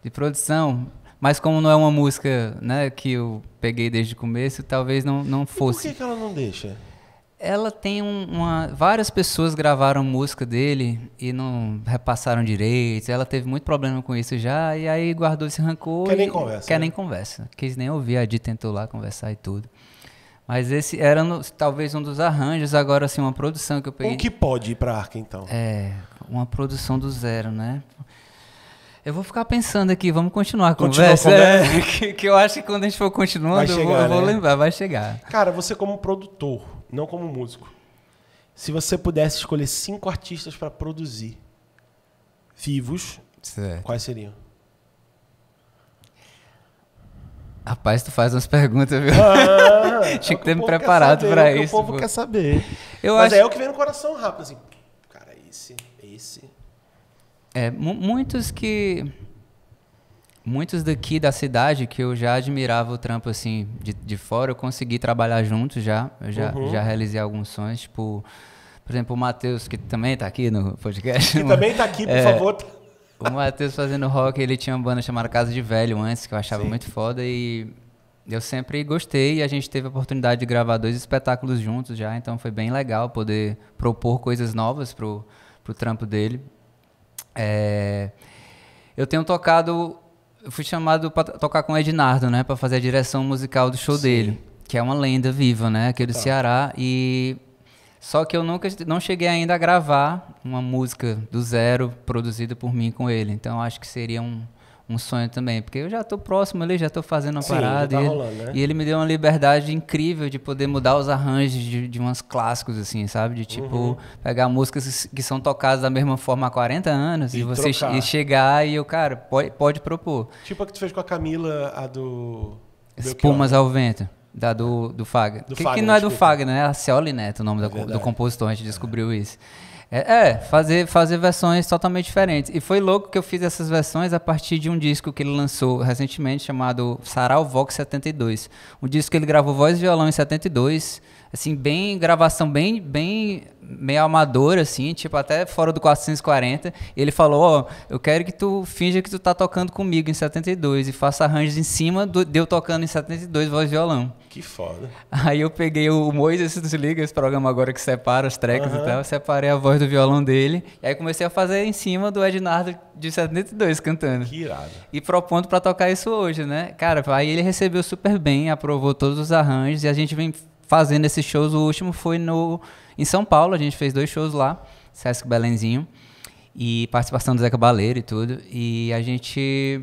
de produção, mas como não é uma música né, que eu peguei desde o começo, talvez não, não fosse. E por que, que ela não deixa? ela tem uma. Várias pessoas gravaram música dele e não repassaram direito. Ela teve muito problema com isso já, e aí guardou esse rancor. Quer e, nem conversa. Quer né? nem conversa. Quis nem ouvir, a Di tentou lá conversar e tudo. Mas esse era no, talvez um dos arranjos, agora assim, uma produção que eu peguei. O que pode ir para arca, então? É, uma produção do zero, né? Eu vou ficar pensando aqui, vamos continuar a Continua conversa. É, conversa. É, <laughs> que, que, eu acho que quando a gente for continuando, chegar, eu, vou, vou né? lembrar, vai chegar. Cara, você como produtor, não como músico. Se você pudesse escolher cinco artistas para produzir, vivos, certo. quais seriam? Rapaz, tu faz umas perguntas, viu? Ah, <laughs> Tinha é que ter me preparado para é isso. O povo pô. quer saber. Eu Mas acho... é o que vem no coração rápido, assim. Cara, esse, esse. É, muitos que muitos daqui da cidade que eu já admirava o trampo assim de, de fora, eu consegui trabalhar junto já. Eu já, uhum. já realizei alguns sonhos, tipo, por exemplo, o Matheus, que também está aqui no podcast. Que também está aqui, por <laughs> é, favor. O Matheus fazendo rock, ele tinha uma banda chamada Casa de Velho antes, que eu achava Sim. muito foda e eu sempre gostei e a gente teve a oportunidade de gravar dois espetáculos juntos já, então foi bem legal poder propor coisas novas pro, pro trampo dele. É, eu tenho tocado eu fui chamado para tocar com o Ednardo, né? Para fazer a direção musical do show Sim. dele, que é uma lenda viva, né? aquele do tá. Ceará. E só que eu nunca, não cheguei ainda a gravar uma música do zero produzida por mim com ele. Então acho que seria um um sonho também, porque eu já estou próximo ali, já estou fazendo uma Sim, tá parada. Tá e, rolando, ele, né? e, ele me deu uma liberdade incrível de poder mudar os arranjos de, de umas clássicos, assim, sabe? De tipo, uhum. pegar músicas que são tocadas da mesma forma há 40 anos e, e você e chegar e eu, cara, pode, pode propor. Tipo a que tu fez com a Camila, a do. Espumas ao Vento. Da do, do Fagner. que, Fagner, que não é desculpa. do Fagner, né? A Cioli Neto, o nome é do, do compositor, a gente é descobriu é. isso. É, é, fazer, fazer versões totalmente diferentes. E foi louco que eu fiz essas versões a partir de um disco que ele lançou recentemente chamado Sarau Vox 72. Um disco que ele gravou voz e violão em 72 assim, bem gravação bem bem meio amadora assim, tipo até fora do 440. ele falou: "Ó, oh, eu quero que tu finja que tu tá tocando comigo em 72 e faça arranjos em cima do de eu tocando em 72 voz e violão". Que foda. Aí eu peguei o Moises, se liga esse programa agora que separa as tracks uhum. e tal, separei a voz do violão dele e aí comecei a fazer em cima do Ednardo de 72 cantando. Que irado. E propondo para tocar isso hoje, né? Cara, aí ele recebeu super bem, aprovou todos os arranjos e a gente vem fazendo esses shows. O último foi no em São Paulo, a gente fez dois shows lá, Sesc Belenzinho, e participação do Zeca Baleiro e tudo. E a gente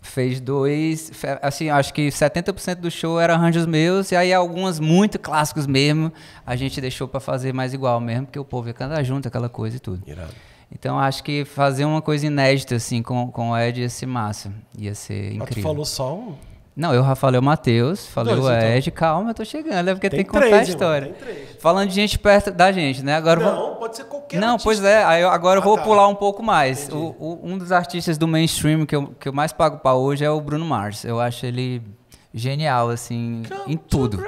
fez dois, assim, acho que 70% do show era arranjos meus e aí algumas muito clássicos mesmo, a gente deixou para fazer mais igual mesmo, porque o povo ia cantar junto, aquela coisa e tudo. Irado. Então acho que fazer uma coisa inédita assim com, com o Ed ia ser massa. Ia ser incrível. Ah, tu falou só um? Não, eu, Rafael, o Matheus, falei o então. Ed, então. calma, eu tô chegando, é porque tem, tem que três, contar a história. tem três. Falando de gente perto da gente, né? Agora Não, pode ser qualquer Não, artista. pois é, aí eu, agora ah, eu vou ah, tá. pular um pouco mais. O, o, um dos artistas do mainstream que eu, que eu mais pago pra hoje é o Bruno Mars. Eu acho ele genial, assim, Come em tudo.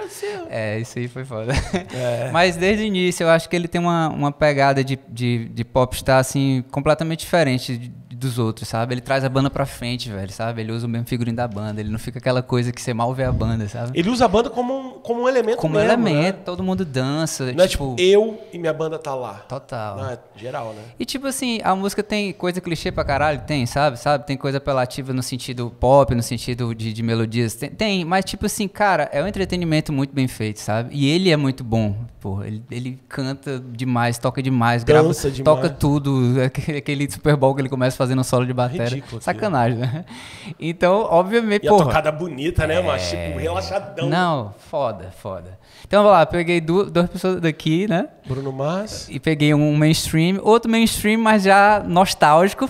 É, isso aí foi foda. É. <laughs> Mas desde o início eu acho que ele tem uma, uma pegada de, de, de popstar, assim, completamente diferente dos outros, sabe? Ele traz a banda pra frente, velho, sabe? Ele usa o mesmo figurinho da banda, ele não fica aquela coisa que você mal vê a banda, sabe? Ele usa a banda como um, como um elemento Como mesmo, elemento, né? todo mundo dança. Não é tipo, é tipo, eu e minha banda tá lá. Total. Não, ah, é geral, né? E tipo assim, a música tem coisa clichê pra caralho? Tem, sabe? sabe? Tem coisa apelativa no sentido pop, no sentido de, de melodias. Tem, tem, mas tipo assim, cara, é um entretenimento muito bem feito, sabe? E ele é muito bom, porra. Ele, ele canta demais, toca demais, Dança grava, demais. toca tudo. É aquele Super Bowl que ele começa fazendo fazendo solo de bateria. Ridículo, Sacanagem, né? Então, obviamente, pô. tocada bonita, né, é... macho? Tipo, relaxadão. Não, foda, foda. Então, vamos lá, peguei duas, pessoas daqui, né? Bruno Mars. E peguei um mainstream, outro mainstream, mas já nostálgico.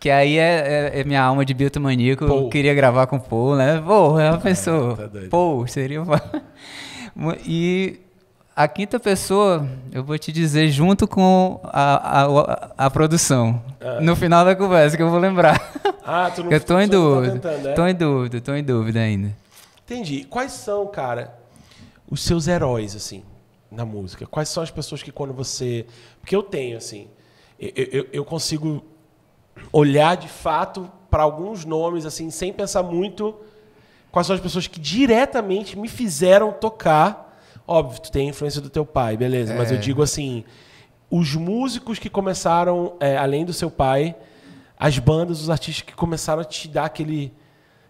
Que aí é, é, é, minha alma de biotomaníaco. Paul. Eu queria gravar com o Paul, né? vou é uma pessoa. Paul, seria uma... <laughs> E a quinta pessoa, eu vou te dizer junto com a, a, a produção. É. No final da conversa, que eu vou lembrar. Ah, tu não <laughs> Eu tô em tá dúvida. Tá tentando, né? Tô em dúvida, tô em dúvida ainda. Entendi. Quais são, cara, os seus heróis, assim, na música? Quais são as pessoas que quando você. Porque eu tenho, assim. eu, eu, eu consigo olhar de fato para alguns nomes, assim, sem pensar muito quais são as pessoas que diretamente me fizeram tocar Óbvio, tu tem a influência do teu pai, beleza. É. Mas eu é. digo assim, os músicos que começaram, é, além do seu pai, as bandas, os artistas que começaram a te dar aquele,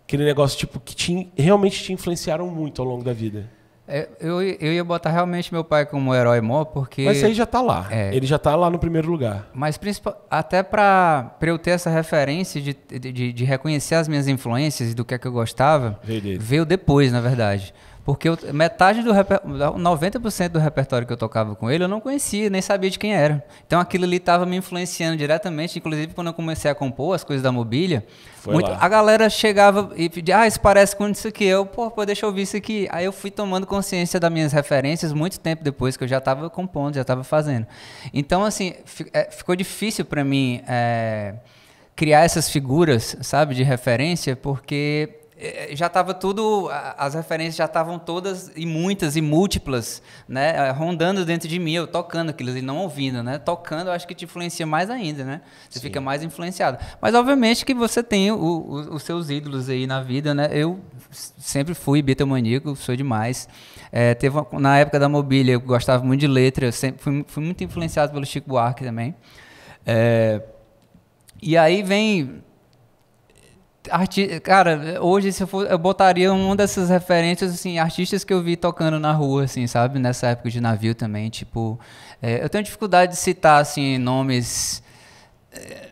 aquele negócio tipo que te, realmente te influenciaram muito ao longo da vida. É, eu, eu ia botar realmente meu pai como herói mó, porque... Mas aí já tá lá. É. Ele já tá lá no primeiro lugar. Mas principal, até para eu ter essa referência de, de, de, reconhecer as minhas influências e do que é que eu gostava, veio, veio depois, na verdade. Porque eu, metade do repertório, 90% do repertório que eu tocava com ele, eu não conhecia, nem sabia de quem era. Então aquilo ali estava me influenciando diretamente, inclusive quando eu comecei a compor as coisas da mobília, muito, a galera chegava e pedia, ah, isso parece com isso aqui. Eu, pô, pô, deixa eu ouvir isso aqui. Aí eu fui tomando consciência das minhas referências muito tempo depois que eu já estava compondo, já estava fazendo. Então, assim, é, ficou difícil para mim é, criar essas figuras, sabe, de referência, porque é, é, já estava tudo, as referências já estavam todas e muitas e múltiplas, né, é, rondando dentro de mim, eu tocando aquilo e não ouvindo, né, tocando eu acho que te influencia mais ainda, né, você Sim. fica mais influenciado, mas obviamente que você tem o, o, os seus ídolos aí na vida, né, eu sempre fui bitomaníaco, sou demais, é, teve uma, na época da mobília eu gostava muito de letra, sempre fui, fui, muito influenciado pelo Chico Buarque também, é, e aí vem Arti cara, hoje se eu, for, eu botaria uma dessas referências, assim, artistas que eu vi tocando na rua, assim, sabe? Nessa época de navio também, tipo... É, eu tenho dificuldade de citar, assim, nomes... É,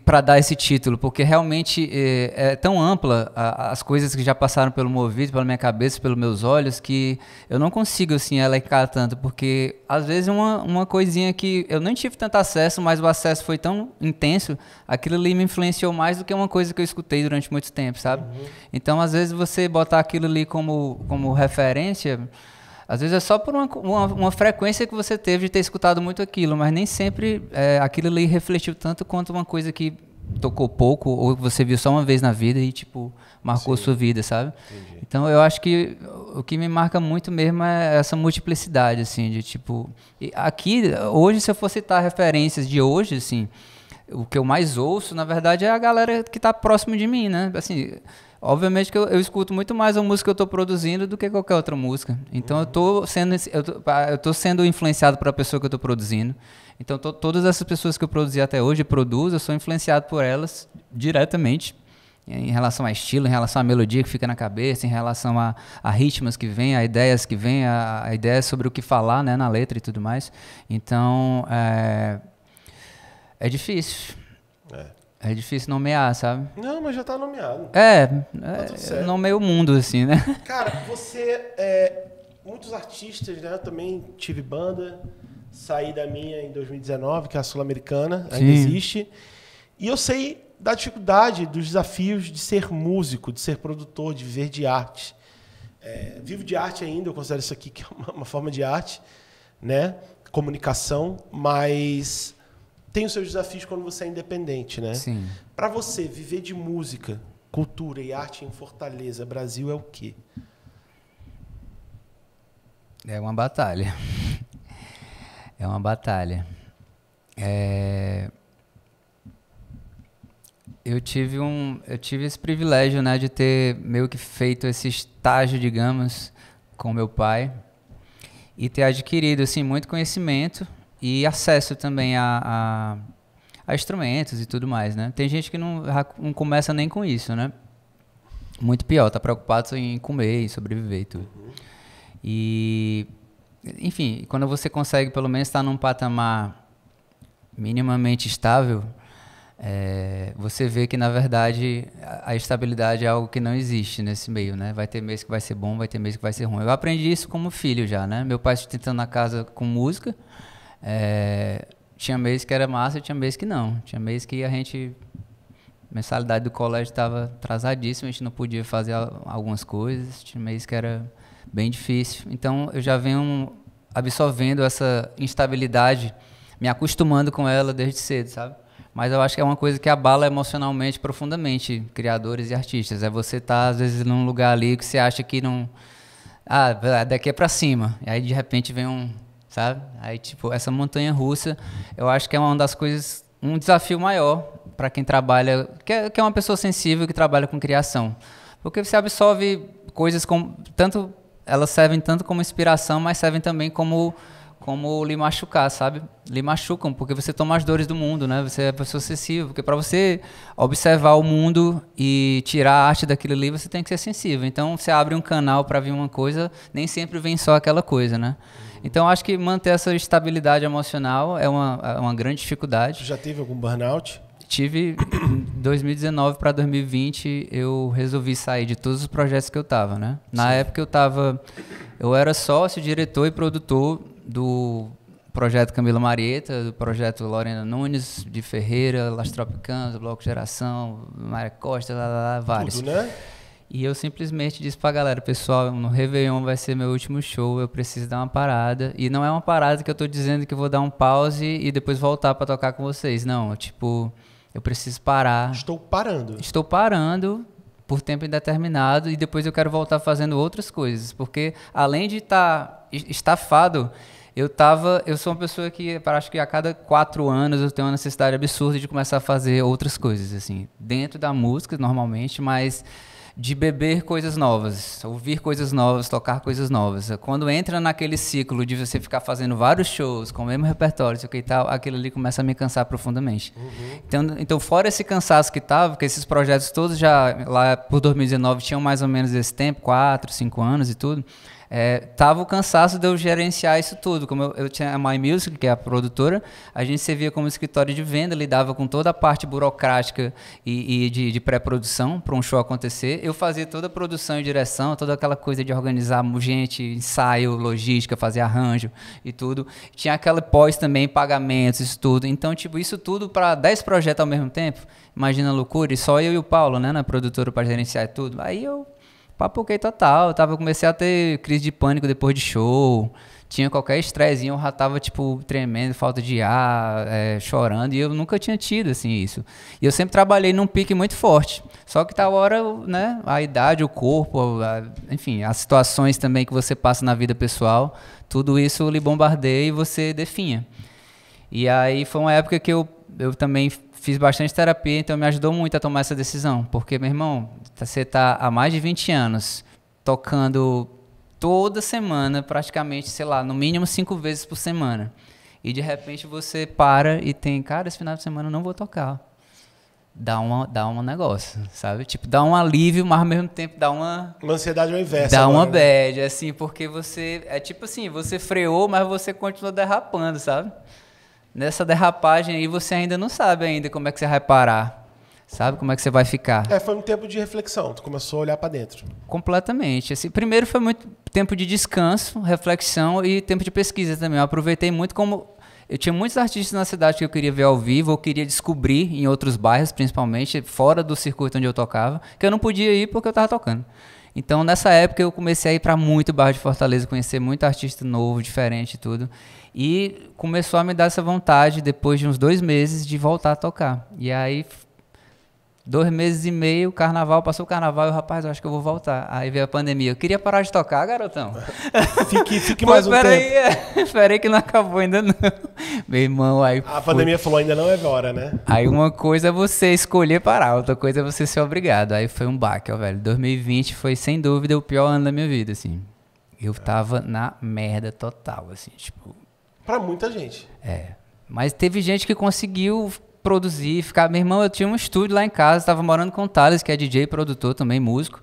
para dar esse título, porque realmente é, é tão ampla a, as coisas que já passaram pelo meu ouvido, pela minha cabeça, pelos meus olhos, que eu não consigo assim elencar tanto, porque às vezes uma, uma coisinha que eu nem tive tanto acesso, mas o acesso foi tão intenso, aquilo ali me influenciou mais do que uma coisa que eu escutei durante muito tempo, sabe? Uhum. Então, às vezes você botar aquilo ali como, como referência às vezes é só por uma, uma, uma, frequência que você teve de ter escutado muito aquilo, mas nem sempre é, aquilo ali refletiu tanto quanto uma coisa que tocou pouco ou que você viu só uma vez na vida e, tipo, marcou Sim. sua vida, sabe? Entendi. Então eu acho que o que me marca muito mesmo é essa multiplicidade, assim, de tipo. Aqui, hoje, se eu for citar referências de hoje, assim, o que eu mais ouço, na verdade, é a galera que está próximo de mim, né? Assim Obviamente que eu, eu, escuto muito mais a música que eu estou produzindo do que qualquer outra música. Então uhum. eu estou sendo eu tô, ah, eu tô sendo influenciado pela pessoa que eu estou produzindo. Então tô, todas essas pessoas que eu produzi até hoje produzo, eu sou influenciado por elas diretamente em relação a estilo, em relação à melodia que fica na cabeça, em relação a, a ritmos que vêm, a ideias que vêm, a, a ideia sobre o que falar né, na letra e tudo mais. Então é, é difícil. É difícil nomear, sabe? Não, mas já tá nomeado. É, é tá é nomeia o mundo, assim, né? <laughs> Cara, você. É, muitos artistas, né? Eu também tive banda, saí da minha em 2019, que é a Sul-Americana, ainda existe. E eu sei da dificuldade, dos desafios de ser músico, de ser produtor, de viver de arte. É, vivo de arte ainda, eu considero isso aqui que é uma, uma forma de arte, né? Comunicação, mas tem os seus desafios quando você é independente, né? Sim. Para você viver de música, cultura e arte em Fortaleza, Brasil é o quê? É uma batalha. <laughs> É uma batalha. É... Eu tive um, eu tive esse privilégio, né, de ter meio que feito esse estágio, digamos, com meu pai e ter adquirido assim muito conhecimento e acesso também a, a, a, instrumentos e tudo mais, né? Tem gente que não, não começa nem com isso, né? Muito pior, tá preocupado em comer, e sobreviver e tudo. Uhum. E, enfim, quando você consegue pelo menos estar num patamar minimamente estável, é, você vê que na verdade a estabilidade é algo que não existe nesse meio, né? Vai ter mês que vai ser bom, vai ter mês que vai ser ruim. Eu aprendi isso como filho já, né? Meu pai sustentando na casa com música, é, tinha mês que era massa, tinha mês que não. Tinha mês que a gente. A mensalidade do colégio estava atrasadíssima, a gente não podia fazer algumas coisas. Tinha mês que era bem difícil. Então eu já venho absorvendo essa instabilidade, me acostumando com ela desde cedo, sabe? Mas eu acho que é uma coisa que abala emocionalmente profundamente criadores e artistas. É você estar, tá, às vezes, num lugar ali que você acha que não. Ah, daqui é para cima. E aí, de repente, vem um, sabe? Aí, tipo, essa montanha russa, eu acho que é uma das coisas, um desafio maior para quem trabalha, que é, que é uma pessoa sensível que trabalha com criação. Porque você absorve coisas como, tanto, elas servem tanto como inspiração, mas servem também como como lhe machucar, sabe? Lhe machucam, porque você toma as dores do mundo, né? Você é uma pessoa sensível, porque para você observar o mundo e tirar a arte daquilo ali, você tem que ser sensível. Então, você abre um canal para ver uma coisa, nem sempre vem só aquela coisa, né? Então acho que manter essa estabilidade emocional é uma, é uma grande dificuldade. Já teve algum burnout? Tive 2019 para 2020 eu resolvi sair de todos os projetos que eu tava, né? Na Sim. época eu tava eu era sócio, diretor e produtor do projeto Camila Marieta, do projeto Lorena Nunes de Ferreira, Las Tropicanas, Bloco Geração, Maria Costa, lá, lá, lá vários. Tudo, né? E eu simplesmente disse pra galera, pessoal, no Réveillon vai ser meu último show, eu preciso dar uma parada. E não é uma parada que eu tô dizendo que eu vou dar um pause e depois voltar para tocar com vocês. Não, tipo, eu preciso parar. Estou parando. Estou parando por tempo indeterminado e depois eu quero voltar fazendo outras coisas. Porque além de estar tá estafado, eu tava. Eu sou uma pessoa que acho que a cada quatro anos eu tenho uma necessidade absurda de começar a fazer outras coisas, assim. Dentro da música, normalmente, mas de beber coisas novas, ouvir coisas novas, tocar coisas novas. Quando entra naquele ciclo de você ficar fazendo vários shows com o mesmo repertório, sei o que e tal, aquilo ali começa a me cansar profundamente. Uhum. Então, então, fora esse cansaço que tava, que esses projetos todos já lá por 2019 tinham mais ou menos esse tempo, quatro, cinco anos e tudo é, tava o cansaço de eu gerenciar isso tudo. Como eu, eu tinha a My Music, que é a produtora, a gente servia como escritório de venda, lidava com toda a parte burocrática e, e de, de pré-produção para um show acontecer. Eu fazia toda a produção e direção, toda aquela coisa de organizar gente, ensaio, logística, fazer arranjo e tudo. Tinha aquela pós também, pagamentos, isso tudo. Então, tipo, isso tudo para 10 projetos ao mesmo tempo. Imagina a loucura, e só eu e o Paulo, né, na produtora para gerenciar tudo. Aí eu Papoquei total. Eu tava, comecei a ter crise de pânico depois de show. Tinha qualquer estressinho, eu já tava, tipo, tremendo, falta de ar, é, chorando. E eu nunca tinha tido, assim, isso. E eu sempre trabalhei num pique muito forte. Só que tal hora, né, a idade, o corpo, a, enfim, as situações também que você passa na vida pessoal, tudo isso lhe bombardeia e você definha. E aí foi uma época que eu, eu também fiz bastante terapia, então me ajudou muito a tomar essa decisão. Porque, meu irmão, Tá, você tá há mais de 20 anos tocando toda semana, praticamente, sei lá, no mínimo cinco vezes por semana. E de repente você para e tem, cara, esse final de semana eu não vou tocar. Dá, uma, dá um negócio, sabe? Tipo, dá um alívio, mas ao mesmo tempo dá uma. Uma ansiedade ao inverso. Dá agora, uma né? bad, assim, porque você. É tipo assim, você freou, mas você continua derrapando, sabe? Nessa derrapagem aí você ainda não sabe ainda como é que você vai parar. Sabe como é que você vai ficar? É, foi um tempo de reflexão, tu começou a olhar para dentro. Completamente. Assim, primeiro foi muito tempo de descanso, reflexão e tempo de pesquisa também. Eu aproveitei muito como eu tinha muitos artistas na cidade que eu queria ver ao vivo, ou queria descobrir em outros bairros, principalmente fora do circuito onde eu tocava, que eu não podia ir porque eu estava tocando. Então, nessa época, eu comecei a ir para muito bairro de Fortaleza, conhecer muito artista novo, diferente e tudo. E começou a me dar essa vontade, depois de uns dois meses, de voltar a tocar. E aí Dois meses e meio, carnaval, passou o carnaval e o rapaz, eu acho que eu vou voltar. Aí veio a pandemia. Eu queria parar de tocar, garotão. <laughs> fique, fique mais um pera tempo. Aí, <laughs> é, pera aí que não acabou ainda não. <laughs> Meu irmão, aí... A foi. pandemia falou, ainda não é hora, né? Aí uma coisa é você escolher parar, outra coisa é você ser obrigado. Aí foi um baque, ó, velho. 2020 foi, sem dúvida, o pior ano da minha vida, assim. Eu tava na merda total, assim, tipo... Pra muita gente. É. Mas teve gente que conseguiu produzir, ficar. Meu irmão, eu tinha um estúdio lá em casa, estava morando com o Thales, que é DJ, produtor também, músico.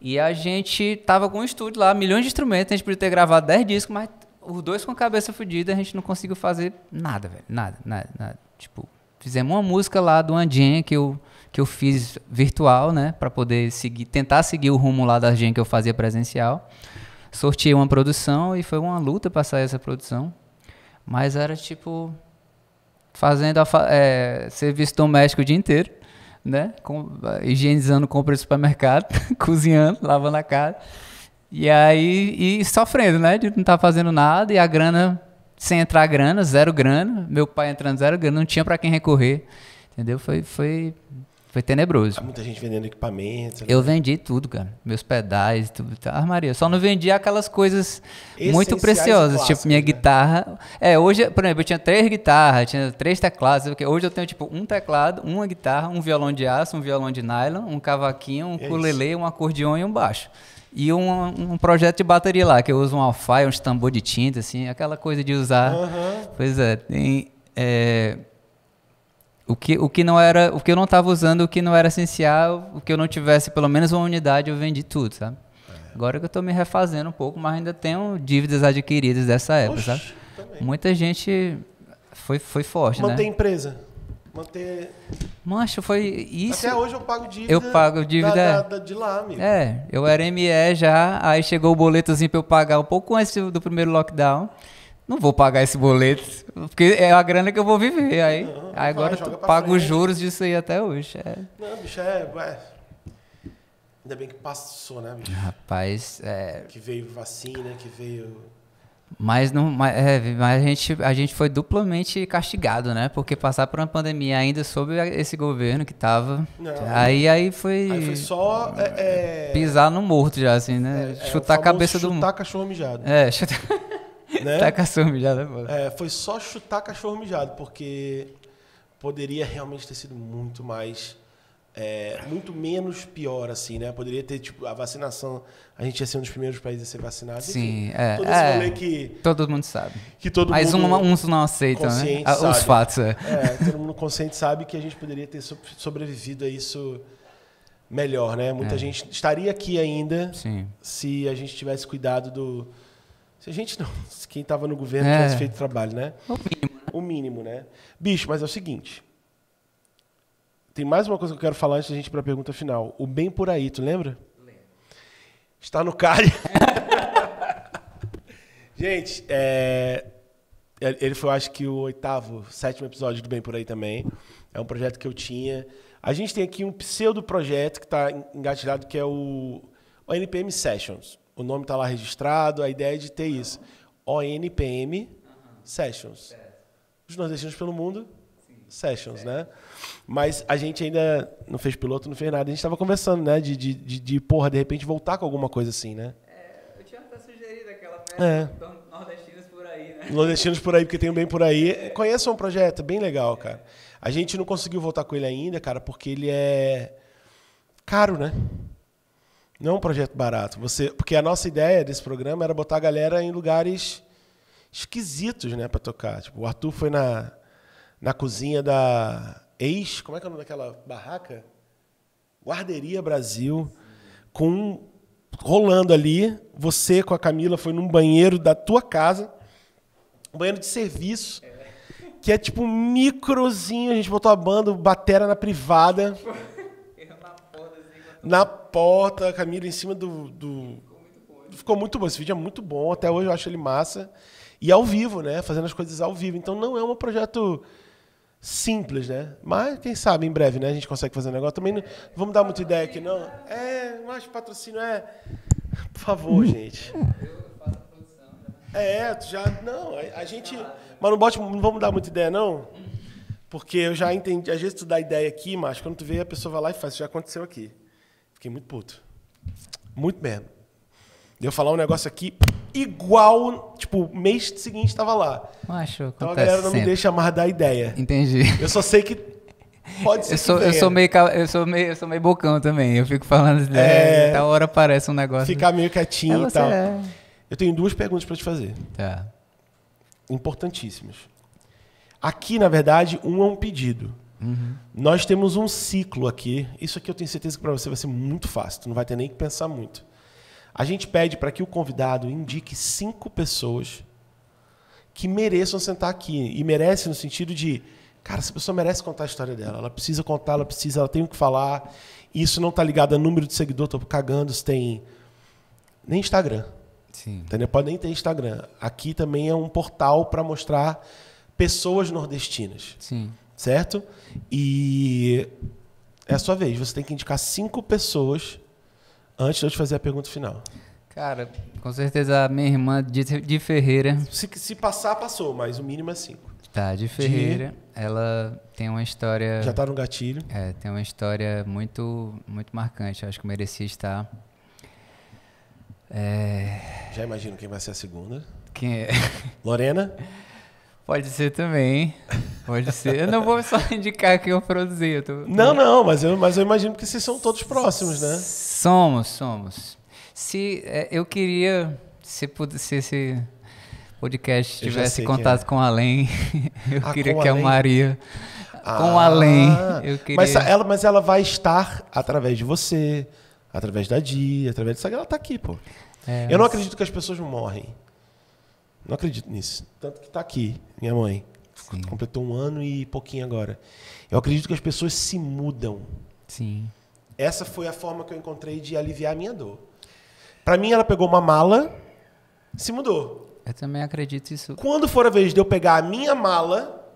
E a gente tava com um estúdio lá, milhões de instrumentos, a gente podia ter gravado 10 discos, mas os dois com a cabeça fodida, a gente não conseguiu fazer nada, velho. Nada, nada, nada. Tipo, fizemos uma música lá do Andien que eu, que eu fiz virtual, né? para poder seguir, tentar seguir o rumo lá da Andien que eu fazia presencial. Sortei uma produção e foi uma luta pra sair essa produção. Mas era tipo fazendo a, é, serviço doméstico o dia inteiro, né? Com, higienizando compra de supermercado, <laughs> cozinhando, lavando a casa. E aí, e sofrendo, né? De não estar tá fazendo nada e a grana, sem entrar grana, zero grana. Meu pai entrando zero grana, não tinha para quem recorrer. Entendeu? Foi, foi foi tenebroso. Há muita gente vendendo equipamentos. Né? Eu vendi tudo, cara. Meus pedais, tudo. Armaria. Ah, só não vendia aquelas coisas Essenciais muito preciosas, tipo minha né? guitarra. É, hoje, por exemplo, eu tinha três guitarras, tinha três teclados. Hoje eu tenho, tipo, um teclado, uma guitarra, um violão de aço, um violão de nylon, um cavaquinho, um é um acordeão e um baixo e um, um projeto de bateria lá, que eu uso um alfaia, uns tambor de tinta, assim, aquela coisa de usar. Uhum. Pois é, tem. É, o que, o que não era, o que eu não estava usando, o que não era essencial, o que eu não tivesse pelo menos uma unidade, eu vendi tudo, sabe? É. Agora que eu estou me refazendo um pouco, mas ainda tenho dívidas adquiridas dessa época, Oxe, sabe? Também. Muita gente foi, foi forte, Manter né? Manter empresa. Manter. mancha foi isso. Até hoje eu pago dívida. Eu pago dívida. Da, é. da, de lá, amigo. É, eu era ME já, aí chegou o boletozinho para eu pagar um pouco antes do primeiro lockdown não vou pagar esse boleto, porque é a grana que eu vou viver. Aí, não, aí agora eu pago os juros disso aí até hoje. É. Não, bicho, é, é. Ainda bem que passou, né, bicho? Rapaz, é. Que veio vacina, que veio. Mas, não, mas, é, mas a, gente, a gente foi duplamente castigado, né? Porque passar por uma pandemia ainda sob esse governo que tava. Não, aí, aí foi. Aí foi só. É, é. pisar no morto já, assim, né? É, é, chutar a cabeça do. Chutar cachorro mijado. É, chutar. <laughs> <laughs> né? Tá cachorro mijado, né, é, Foi só chutar cachorro mijado, porque poderia realmente ter sido muito mais. É, muito menos pior, assim, né? Poderia ter, tipo, a vacinação. A gente ia ser um dos primeiros países a ser vacinado. Sim, é. Todo é, rolê que. Todo mundo sabe. Que todo Mas mundo. Mas uns não aceitam, né? Ah, sabe. Os fatos, é. é. Todo mundo consciente sabe que a gente poderia ter sobrevivido a isso melhor, né? Muita é. gente estaria aqui ainda Sim. se a gente tivesse cuidado do se a gente não. <laughs> Quem estava no governo é. tivesse feito trabalho, né? É o mínimo. Né? O mínimo, né? Bicho, mas é o seguinte. Tem mais uma coisa que eu quero falar antes da gente ir para a pergunta final. O bem por aí, tu lembra? Lembro. Está no CARI. <laughs> gente, é... ele foi, acho que, o oitavo, sétimo episódio do Bem Por Aí também. É um projeto que eu tinha. A gente tem aqui um pseudo projeto que está engatilhado, que é o, o NPM Sessions. O nome está lá registrado, a ideia é de ter isso. ONPM Sessions. Os nordestinos pelo mundo, Sessions, né? Mas a gente ainda não fez piloto, não fez nada. A gente estava conversando, né? De, de, de, de, porra, de repente voltar com alguma coisa assim, né? É, eu tinha até sugerido aquela festa é. nordestinos por aí, né? Nordestinos por aí, porque tem um bem por aí. É. Conheçam um projeto, bem legal, cara. A gente não conseguiu voltar com ele ainda, cara, porque ele é caro, né? Não é um projeto barato. Você, porque a nossa ideia desse programa era botar a galera em lugares esquisitos, né, para tocar. Tipo, o Arthur foi na, na cozinha da ex, como é que é o nome daquela barraca? Guarderia Brasil, com rolando ali. Você com a Camila foi num banheiro da tua casa, um banheiro de serviço. É. Que é tipo um microzinho, a gente botou a banda, batera na privada. <laughs> na porta, a Camila em cima do. do... Ficou muito bom. Esse vídeo é muito bom. Até hoje eu acho ele massa. E ao vivo, né? Fazendo as coisas ao vivo. Então não é um projeto simples, né? Mas quem sabe em breve, né? A gente consegue fazer um negócio. Também não vamos dar muita ideia aqui, não. É, mas patrocínio é. Por favor, gente. É, tu já. Não, a, a gente. Mas não, bote, não vamos dar muita ideia, não? Porque eu já entendi. Às vezes tu dá ideia aqui, mas quando tu vê, a pessoa vai lá e faz. Isso já aconteceu aqui. Fiquei muito puto. Muito mesmo. Deu falar um negócio aqui igual, tipo, mês seguinte estava lá. Macho, então a galera não sempre. me deixa mais dar ideia. Entendi. Eu só sei que pode ser. Eu sou, eu sou, meio, eu sou meio, eu sou meio bocão também. Eu fico falando as ideias, é... da hora parece um negócio. Ficar meio quietinho é, e tal. É... Eu tenho duas perguntas para te fazer. Tá. Importantíssimas. Aqui, na verdade, um é um pedido. Uhum. Nós temos um ciclo aqui. Isso aqui eu tenho certeza que para você vai ser muito fácil. Tu não vai ter nem que pensar muito. A gente pede para que o convidado indique cinco pessoas que mereçam sentar aqui. E merece no sentido de, cara, essa pessoa merece contar a história dela. Ela precisa contar, ela precisa, ela tem o que falar. isso não está ligado a número de seguidor, tô cagando, se tem nem Instagram. Sim. Entendeu? Pode nem ter Instagram. Aqui também é um portal para mostrar pessoas nordestinas. Sim certo? E é a sua vez. Você tem que indicar cinco pessoas antes de eu te fazer a pergunta final. Cara, com certeza a minha irmã de, de Ferreira. Se, se passar, passou, mas o mínimo é cinco. Tá, de Ferreira. De... Ela tem uma história. Já tá no gatilho. É, tem uma história muito, muito marcante. acho que merecia estar. É... Já imagino quem vai ser a segunda. Quem é? Lorena? <laughs> Pode ser também. Pode ser. Eu não vou só <laughs> indicar que eu produzi. Eu tô... Não, não, mas eu, mas eu imagino que vocês são todos próximos, né? Somos, somos. Se é, eu queria, se, se esse podcast tivesse contato é. com além, <laughs> eu ah, queria que além? a Maria. Ah, com além. Eu queria... mas, ela, mas ela vai estar através de você, através da Dia, através disso. Ela tá aqui, pô. É, eu não acredito que as pessoas morrem. Não acredito nisso. Tanto que está aqui, minha mãe. Sim. Hum. Completou um ano e pouquinho agora. Eu acredito que as pessoas se mudam. Sim. Essa foi a forma que eu encontrei de aliviar a minha dor. Para mim, ela pegou uma mala, se mudou. Eu também acredito isso. Quando for a vez de eu pegar a minha mala,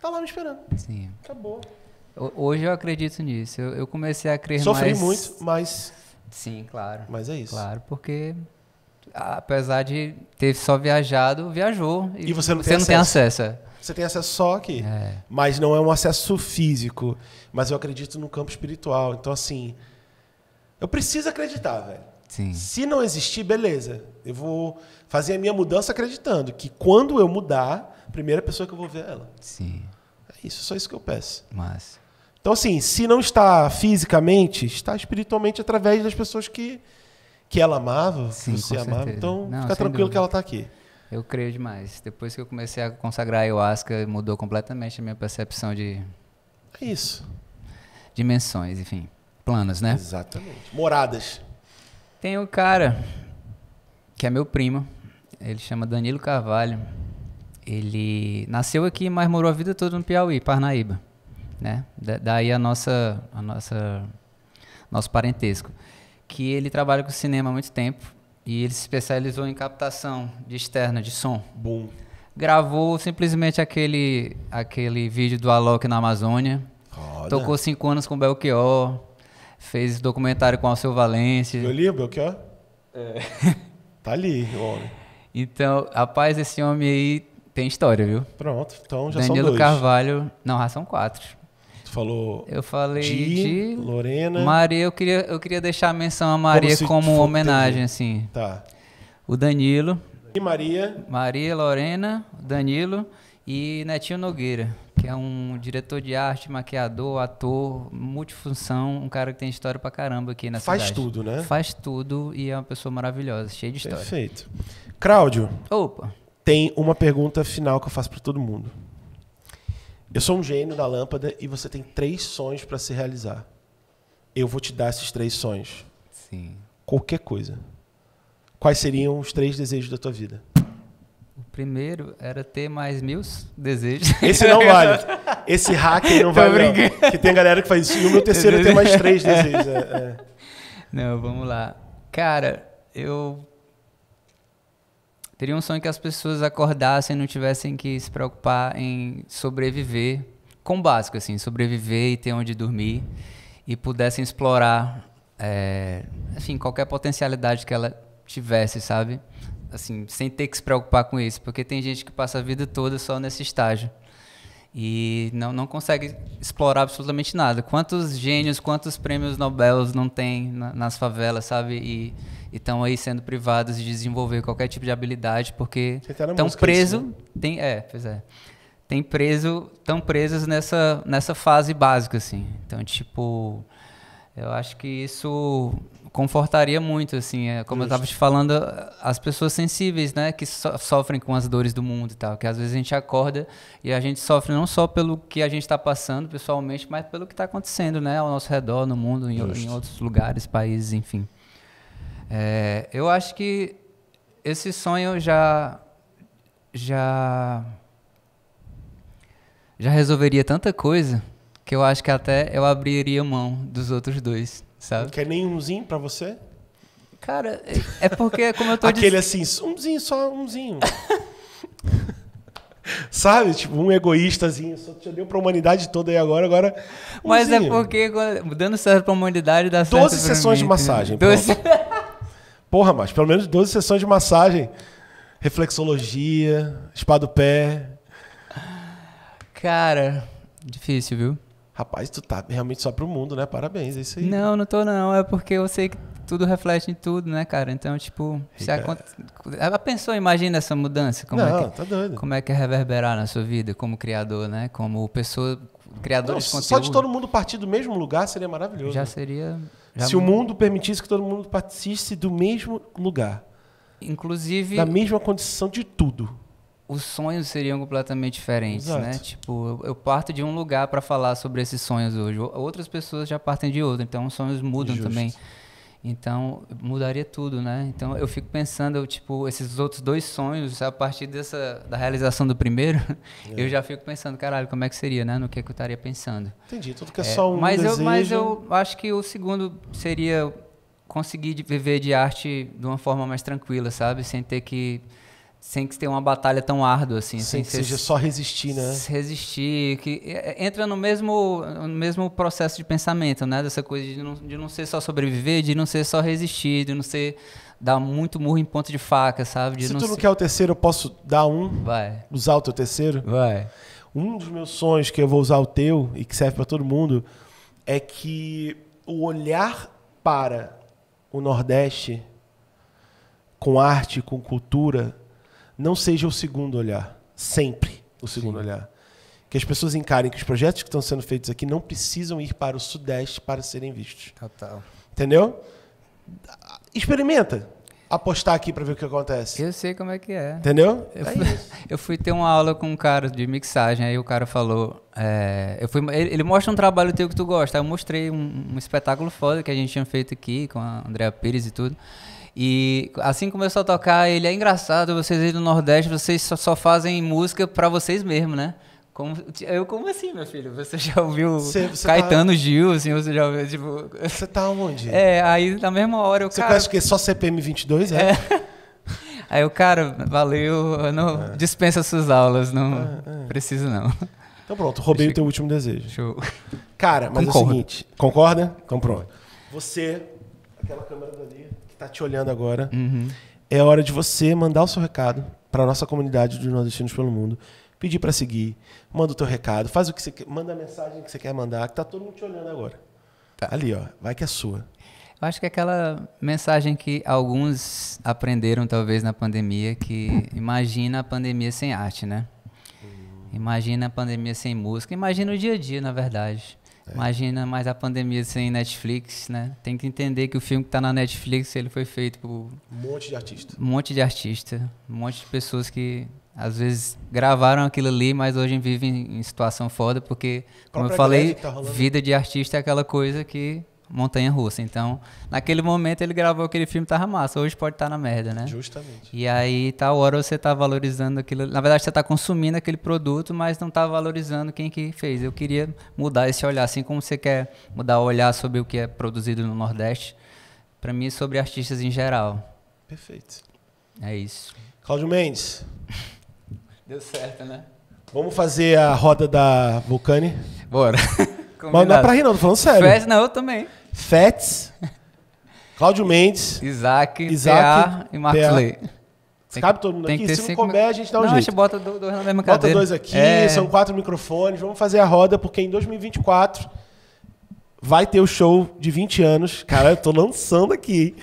tá lá me esperando. Sim. Acabou. Hoje eu acredito nisso. Eu, comecei a crer Sofri mais... Sofri muito, mas... Sim, claro. Mas é isso. Claro, porque apesar de ter só viajado, viajou. E, e você não, você tem, não acesso. tem acesso. É. Você tem acesso só aqui. É. Mas não é um acesso físico. Mas eu acredito no campo espiritual. Então, assim, eu preciso acreditar, velho. Sim. Se não existir, beleza. Eu vou fazer a minha mudança acreditando que quando eu mudar, a primeira pessoa que eu vou ver é ela. Sim. É isso, só isso que eu peço. Mas. Então, assim, se não está fisicamente, está espiritualmente através das pessoas que que ela amava, Sim, que você amava. Certeza. Então, Não, fica tranquilo dúvida. que ela está aqui. Eu creio demais. Depois que eu comecei a consagrar a ayahuasca, mudou completamente a minha percepção de. É isso. Dimensões, enfim. Planos, né? Exatamente. Moradas. Tem um cara que é meu primo. Ele chama Danilo Carvalho. Ele nasceu aqui, mas morou a vida toda no Piauí, Parnaíba, né? Da daí a nossa, a nossa, nosso parentesco que ele trabalha com cinema há muito tempo e ele se especializou em captação de externa de som. Bom. Gravou simplesmente aquele, aquele vídeo do Alok na Amazônia. Olha. Tocou cinco anos com Belchior. Fez documentário com Alceu Valente. Eu li o Belchior? É. <laughs> tá ali o homem. Então, rapaz, esse homem aí tem história, viu? Pronto, então já Danilo são dois. Danilo Carvalho... Não, já são quatro falou. Eu falei de, de, Lorena. Maria, eu queria, eu queria deixar a menção a Maria como, como homenagem, assim. Tá. O Danilo. E Maria. Maria, Lorena, Danilo e Netinho Nogueira, que é um diretor de arte, maquiador, ator, multifunção, um cara que tem história pra caramba aqui na Faz cidade. Faz tudo, né? Faz tudo e é uma pessoa maravilhosa, cheia de história. Perfeito. Cláudio. Opa. Tem uma pergunta final que eu faço para todo mundo. Eu sou um gênio da lâmpada e você tem três sonhos para se realizar. Eu vou te dar esses três sonhos. Sim. Qualquer coisa. Quais seriam os três desejos da tua vida? O primeiro era ter mais mil desejos. Esse não vale. Esse hacker não vale. Não. Que tem galera que faz isso. E o meu terceiro é tem mais três desejos. É, é. Não, vamos lá. Cara, eu Teria um sonho que as pessoas acordassem e não tivessem que se preocupar em sobreviver, com o básico, assim, sobreviver e ter onde dormir, e pudessem explorar, é, enfim, qualquer potencialidade que ela tivesse, sabe? Assim, sem ter que se preocupar com isso, porque tem gente que passa a vida toda só nesse estágio e não, não consegue explorar absolutamente nada. Quantos gênios, quantos prêmios Nobel não tem na, nas favelas, sabe? E estão aí sendo privados de desenvolver qualquer tipo de habilidade porque estão tá presos. Né? Tem, é, pois é. Tem preso, estão presos nessa, nessa fase básica, assim. Então, tipo, eu acho que isso confortaria muito, assim. É, como Justo. eu estava te falando, as pessoas sensíveis, né? Que so sofrem com as dores do mundo e tal. Que às vezes a gente acorda e a gente sofre não só pelo que a gente está passando pessoalmente, mas pelo que está acontecendo, né? Ao nosso redor, no mundo, em, em outros lugares, países, enfim. É, eu acho que esse sonho já já já resolveria tanta coisa que eu acho que até eu abriria mão dos outros dois, sabe? Não quer nenhumzinho para você? Cara, é, é porque como eu tô Aquele dizendo... assim, umzinho só, umzinho. <laughs> Sabe? Tipo, um egoístazinho. Só te deu pra humanidade toda aí agora, agora. Umzinho. Mas é porque dando certo pra humanidade dá certo. 12 sessões mim. de massagem. 12... <laughs> porra, mas pelo menos 12 sessões de massagem. Reflexologia, spa do pé. Cara, difícil, viu? Rapaz, tu tá realmente só pro mundo, né? Parabéns, é isso aí. Não, não tô não. É porque eu sei que tudo reflete em tudo, né, cara? Então, tipo, se aconte... ela ah, pensou, imagina essa mudança, como é não, é que tá doido. como é que é reverberar na sua vida como criador, né? Como pessoa criador não, de conteúdo. Só de todo mundo partir do mesmo lugar seria maravilhoso. Já seria já se o mundo permitisse que todo mundo partisse do mesmo lugar. Inclusive. Da mesma condição de tudo. Os sonhos seriam completamente diferentes, né? Exato. né? Tipo, eu, eu parto de um lugar para falar sobre esses sonhos hoje. Outras pessoas já partem de outro, então os sonhos mudam Justo. também. Então, mudaria tudo, né? Então, eu fico pensando, tipo, esses outros dois sonhos, a partir dessa, da realização do primeiro, <laughs> é. eu já fico pensando, caralho, como é que seria, né? No que, é que eu estaria pensando. Entendi, tudo que é, é só um mas desejo. Eu, mas eu acho que o segundo seria conseguir viver de arte de uma forma mais tranquila, sabe? Sem ter que sem que ter uma batalha tão árdua assim. Sem, que, que seja só resistir, né? Resistir, que é, é, entra no mesmo, no mesmo processo de pensamento, né? Dessa coisa de não, de não ser só sobreviver, de não ser só resistir, de não ser dar muito murro em ponto de faca, sabe? De Se não tu não ser... quer o terceiro, eu posso dar um? Vai. Usar o teu terceiro? Vai. Um dos meus sonhos que eu vou usar o teu e que serve para todo mundo é que o olhar para o Nordeste com arte, com cultura não seja o segundo olhar, sempre o segundo Sim. olhar. Que as pessoas encarem que os projetos que estão sendo feitos aqui não precisam ir para o Sudeste para serem vistos. Total. Entendeu? Experimenta apostar aqui para ver o que acontece. Eu sei como é que é. Entendeu? Eu, é fui, <laughs> eu fui ter uma aula com um cara de mixagem, aí o cara falou. É, eu fui, ele, ele, mostra um trabalho teu que tu gosta. Aí eu mostrei um, um espetáculo foda que a gente tinha feito aqui com a Andrea Pires e tudo. E assim começou a tocar, ele é engraçado, vocês aí do Nordeste, vocês só, só fazem música para vocês mesmo né? Como, eu, como assim, meu filho? Você já ouviu cê, cê tá Caetano tá... Gil, assim, você já ouviu, tipo... Você tá onde? É, aí na mesma hora eu, Você cara... conhece o quê? Só CPM 22, é? é. <laughs> Aí o cara, valeu, não, é. dispensa suas aulas, não é, é. preciso não. Então pronto, roubei Deixa... o teu último desejo. Show. Cara, mas Concordo. é o seguinte, concorda? Então pronto. Você, aquela câmera dali está te olhando agora, uhum. é hora de você mandar o seu recado para a nossa comunidade de nordestinos pelo mundo. Pedir para seguir, manda o teu recado, faz o que você quer, manda a mensagem que você quer mandar, que tá todo mundo te olhando agora. Tá. Ali, ó, vai que é sua. Eu acho que é aquela mensagem que alguns aprenderam talvez na pandemia, que imagina a pandemia sem arte, né? Hum. Imagina a pandemia sem música, imagina o dia a dia, na verdade. É. Imagina mais a pandemia sem Netflix, né? Tem que entender que o filme que está na Netflix, ele foi feito por... Um monte de artista. Um monte de artista. Um monte de pessoas que, às vezes, gravaram aquilo ali, mas hoje vivem em situação foda, porque, como eu falei, tá vida de artista é aquela coisa que montanha russa. Então, naquele momento ele gravou aquele filme, tava massa. Hoje pode estar tá na merda, né? Justamente. E aí, tal hora você tá valorizando aquilo. Na verdade, você tá consumindo aquele produto, mas não tá valorizando quem que fez. Eu queria mudar esse olhar, assim como você quer mudar o olhar sobre o que é produzido no Nordeste, para mim sobre artistas em geral. Perfeito. É isso. Cláudio Mendes. Deu certo, né? Vamos fazer a roda da Vulcane? Bora. <laughs> combinado. Mas não é pra rir, não, tô falando sério. Fats, não, eu também. Fats, Cláudio Mendes, Isaac, Isaac e Marcos Lei. Cabe todo mundo aqui? Se não couber, a gente dá um não, jeito. Não, a gente bota dois na mesma bota cadeira. Bota dois aqui, é... são quatro microfones. Vamos fazer a roda, porque em 2024 vai ter o show de 20 anos. Cara, eu tô lançando aqui.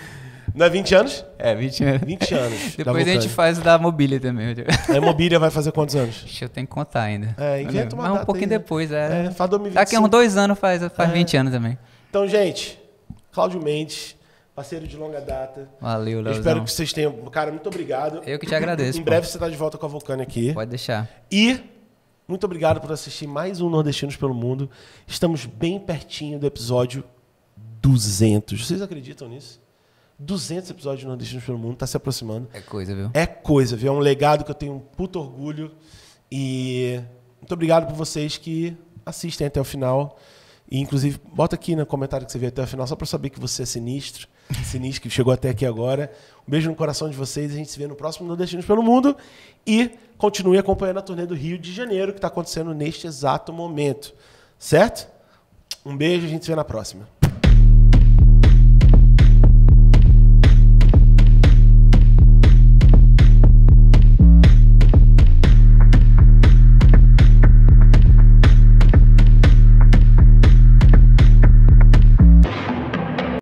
Não é 20 anos? É, 20 anos. 20 anos. <laughs> Depois a gente faz da mobília também. A é, mobília vai fazer quantos anos? <laughs> eu tenho que contar ainda. É, inventa uma Mas um pouquinho aí. depois, é. é faz 2025. Daqui uns dois anos faz, faz é. 20 anos também. Então, gente, Cláudio Mendes, parceiro de longa data. Valeu, Léo. Eu espero que vocês tenham... Cara, muito obrigado. Eu que te agradeço. em breve pô. você está de volta com a Vulcânia aqui. Pode deixar. E... Muito obrigado por assistir mais um Nordestinos pelo Mundo. Estamos bem pertinho do episódio 200. Vocês acreditam nisso? 200 episódios de Nordestinos pelo Mundo, está se aproximando. É coisa, viu? É coisa, viu? É um legado que eu tenho um puto orgulho. E muito obrigado por vocês que assistem até o final. E, inclusive, bota aqui no comentário que você veio até o final, só para saber que você é sinistro. <laughs> sinistro que chegou até aqui agora. Um beijo no coração de vocês. A gente se vê no próximo Nordestinos pelo Mundo. E continue acompanhando a turnê do Rio de Janeiro, que está acontecendo neste exato momento. Certo? Um beijo, a gente se vê na próxima.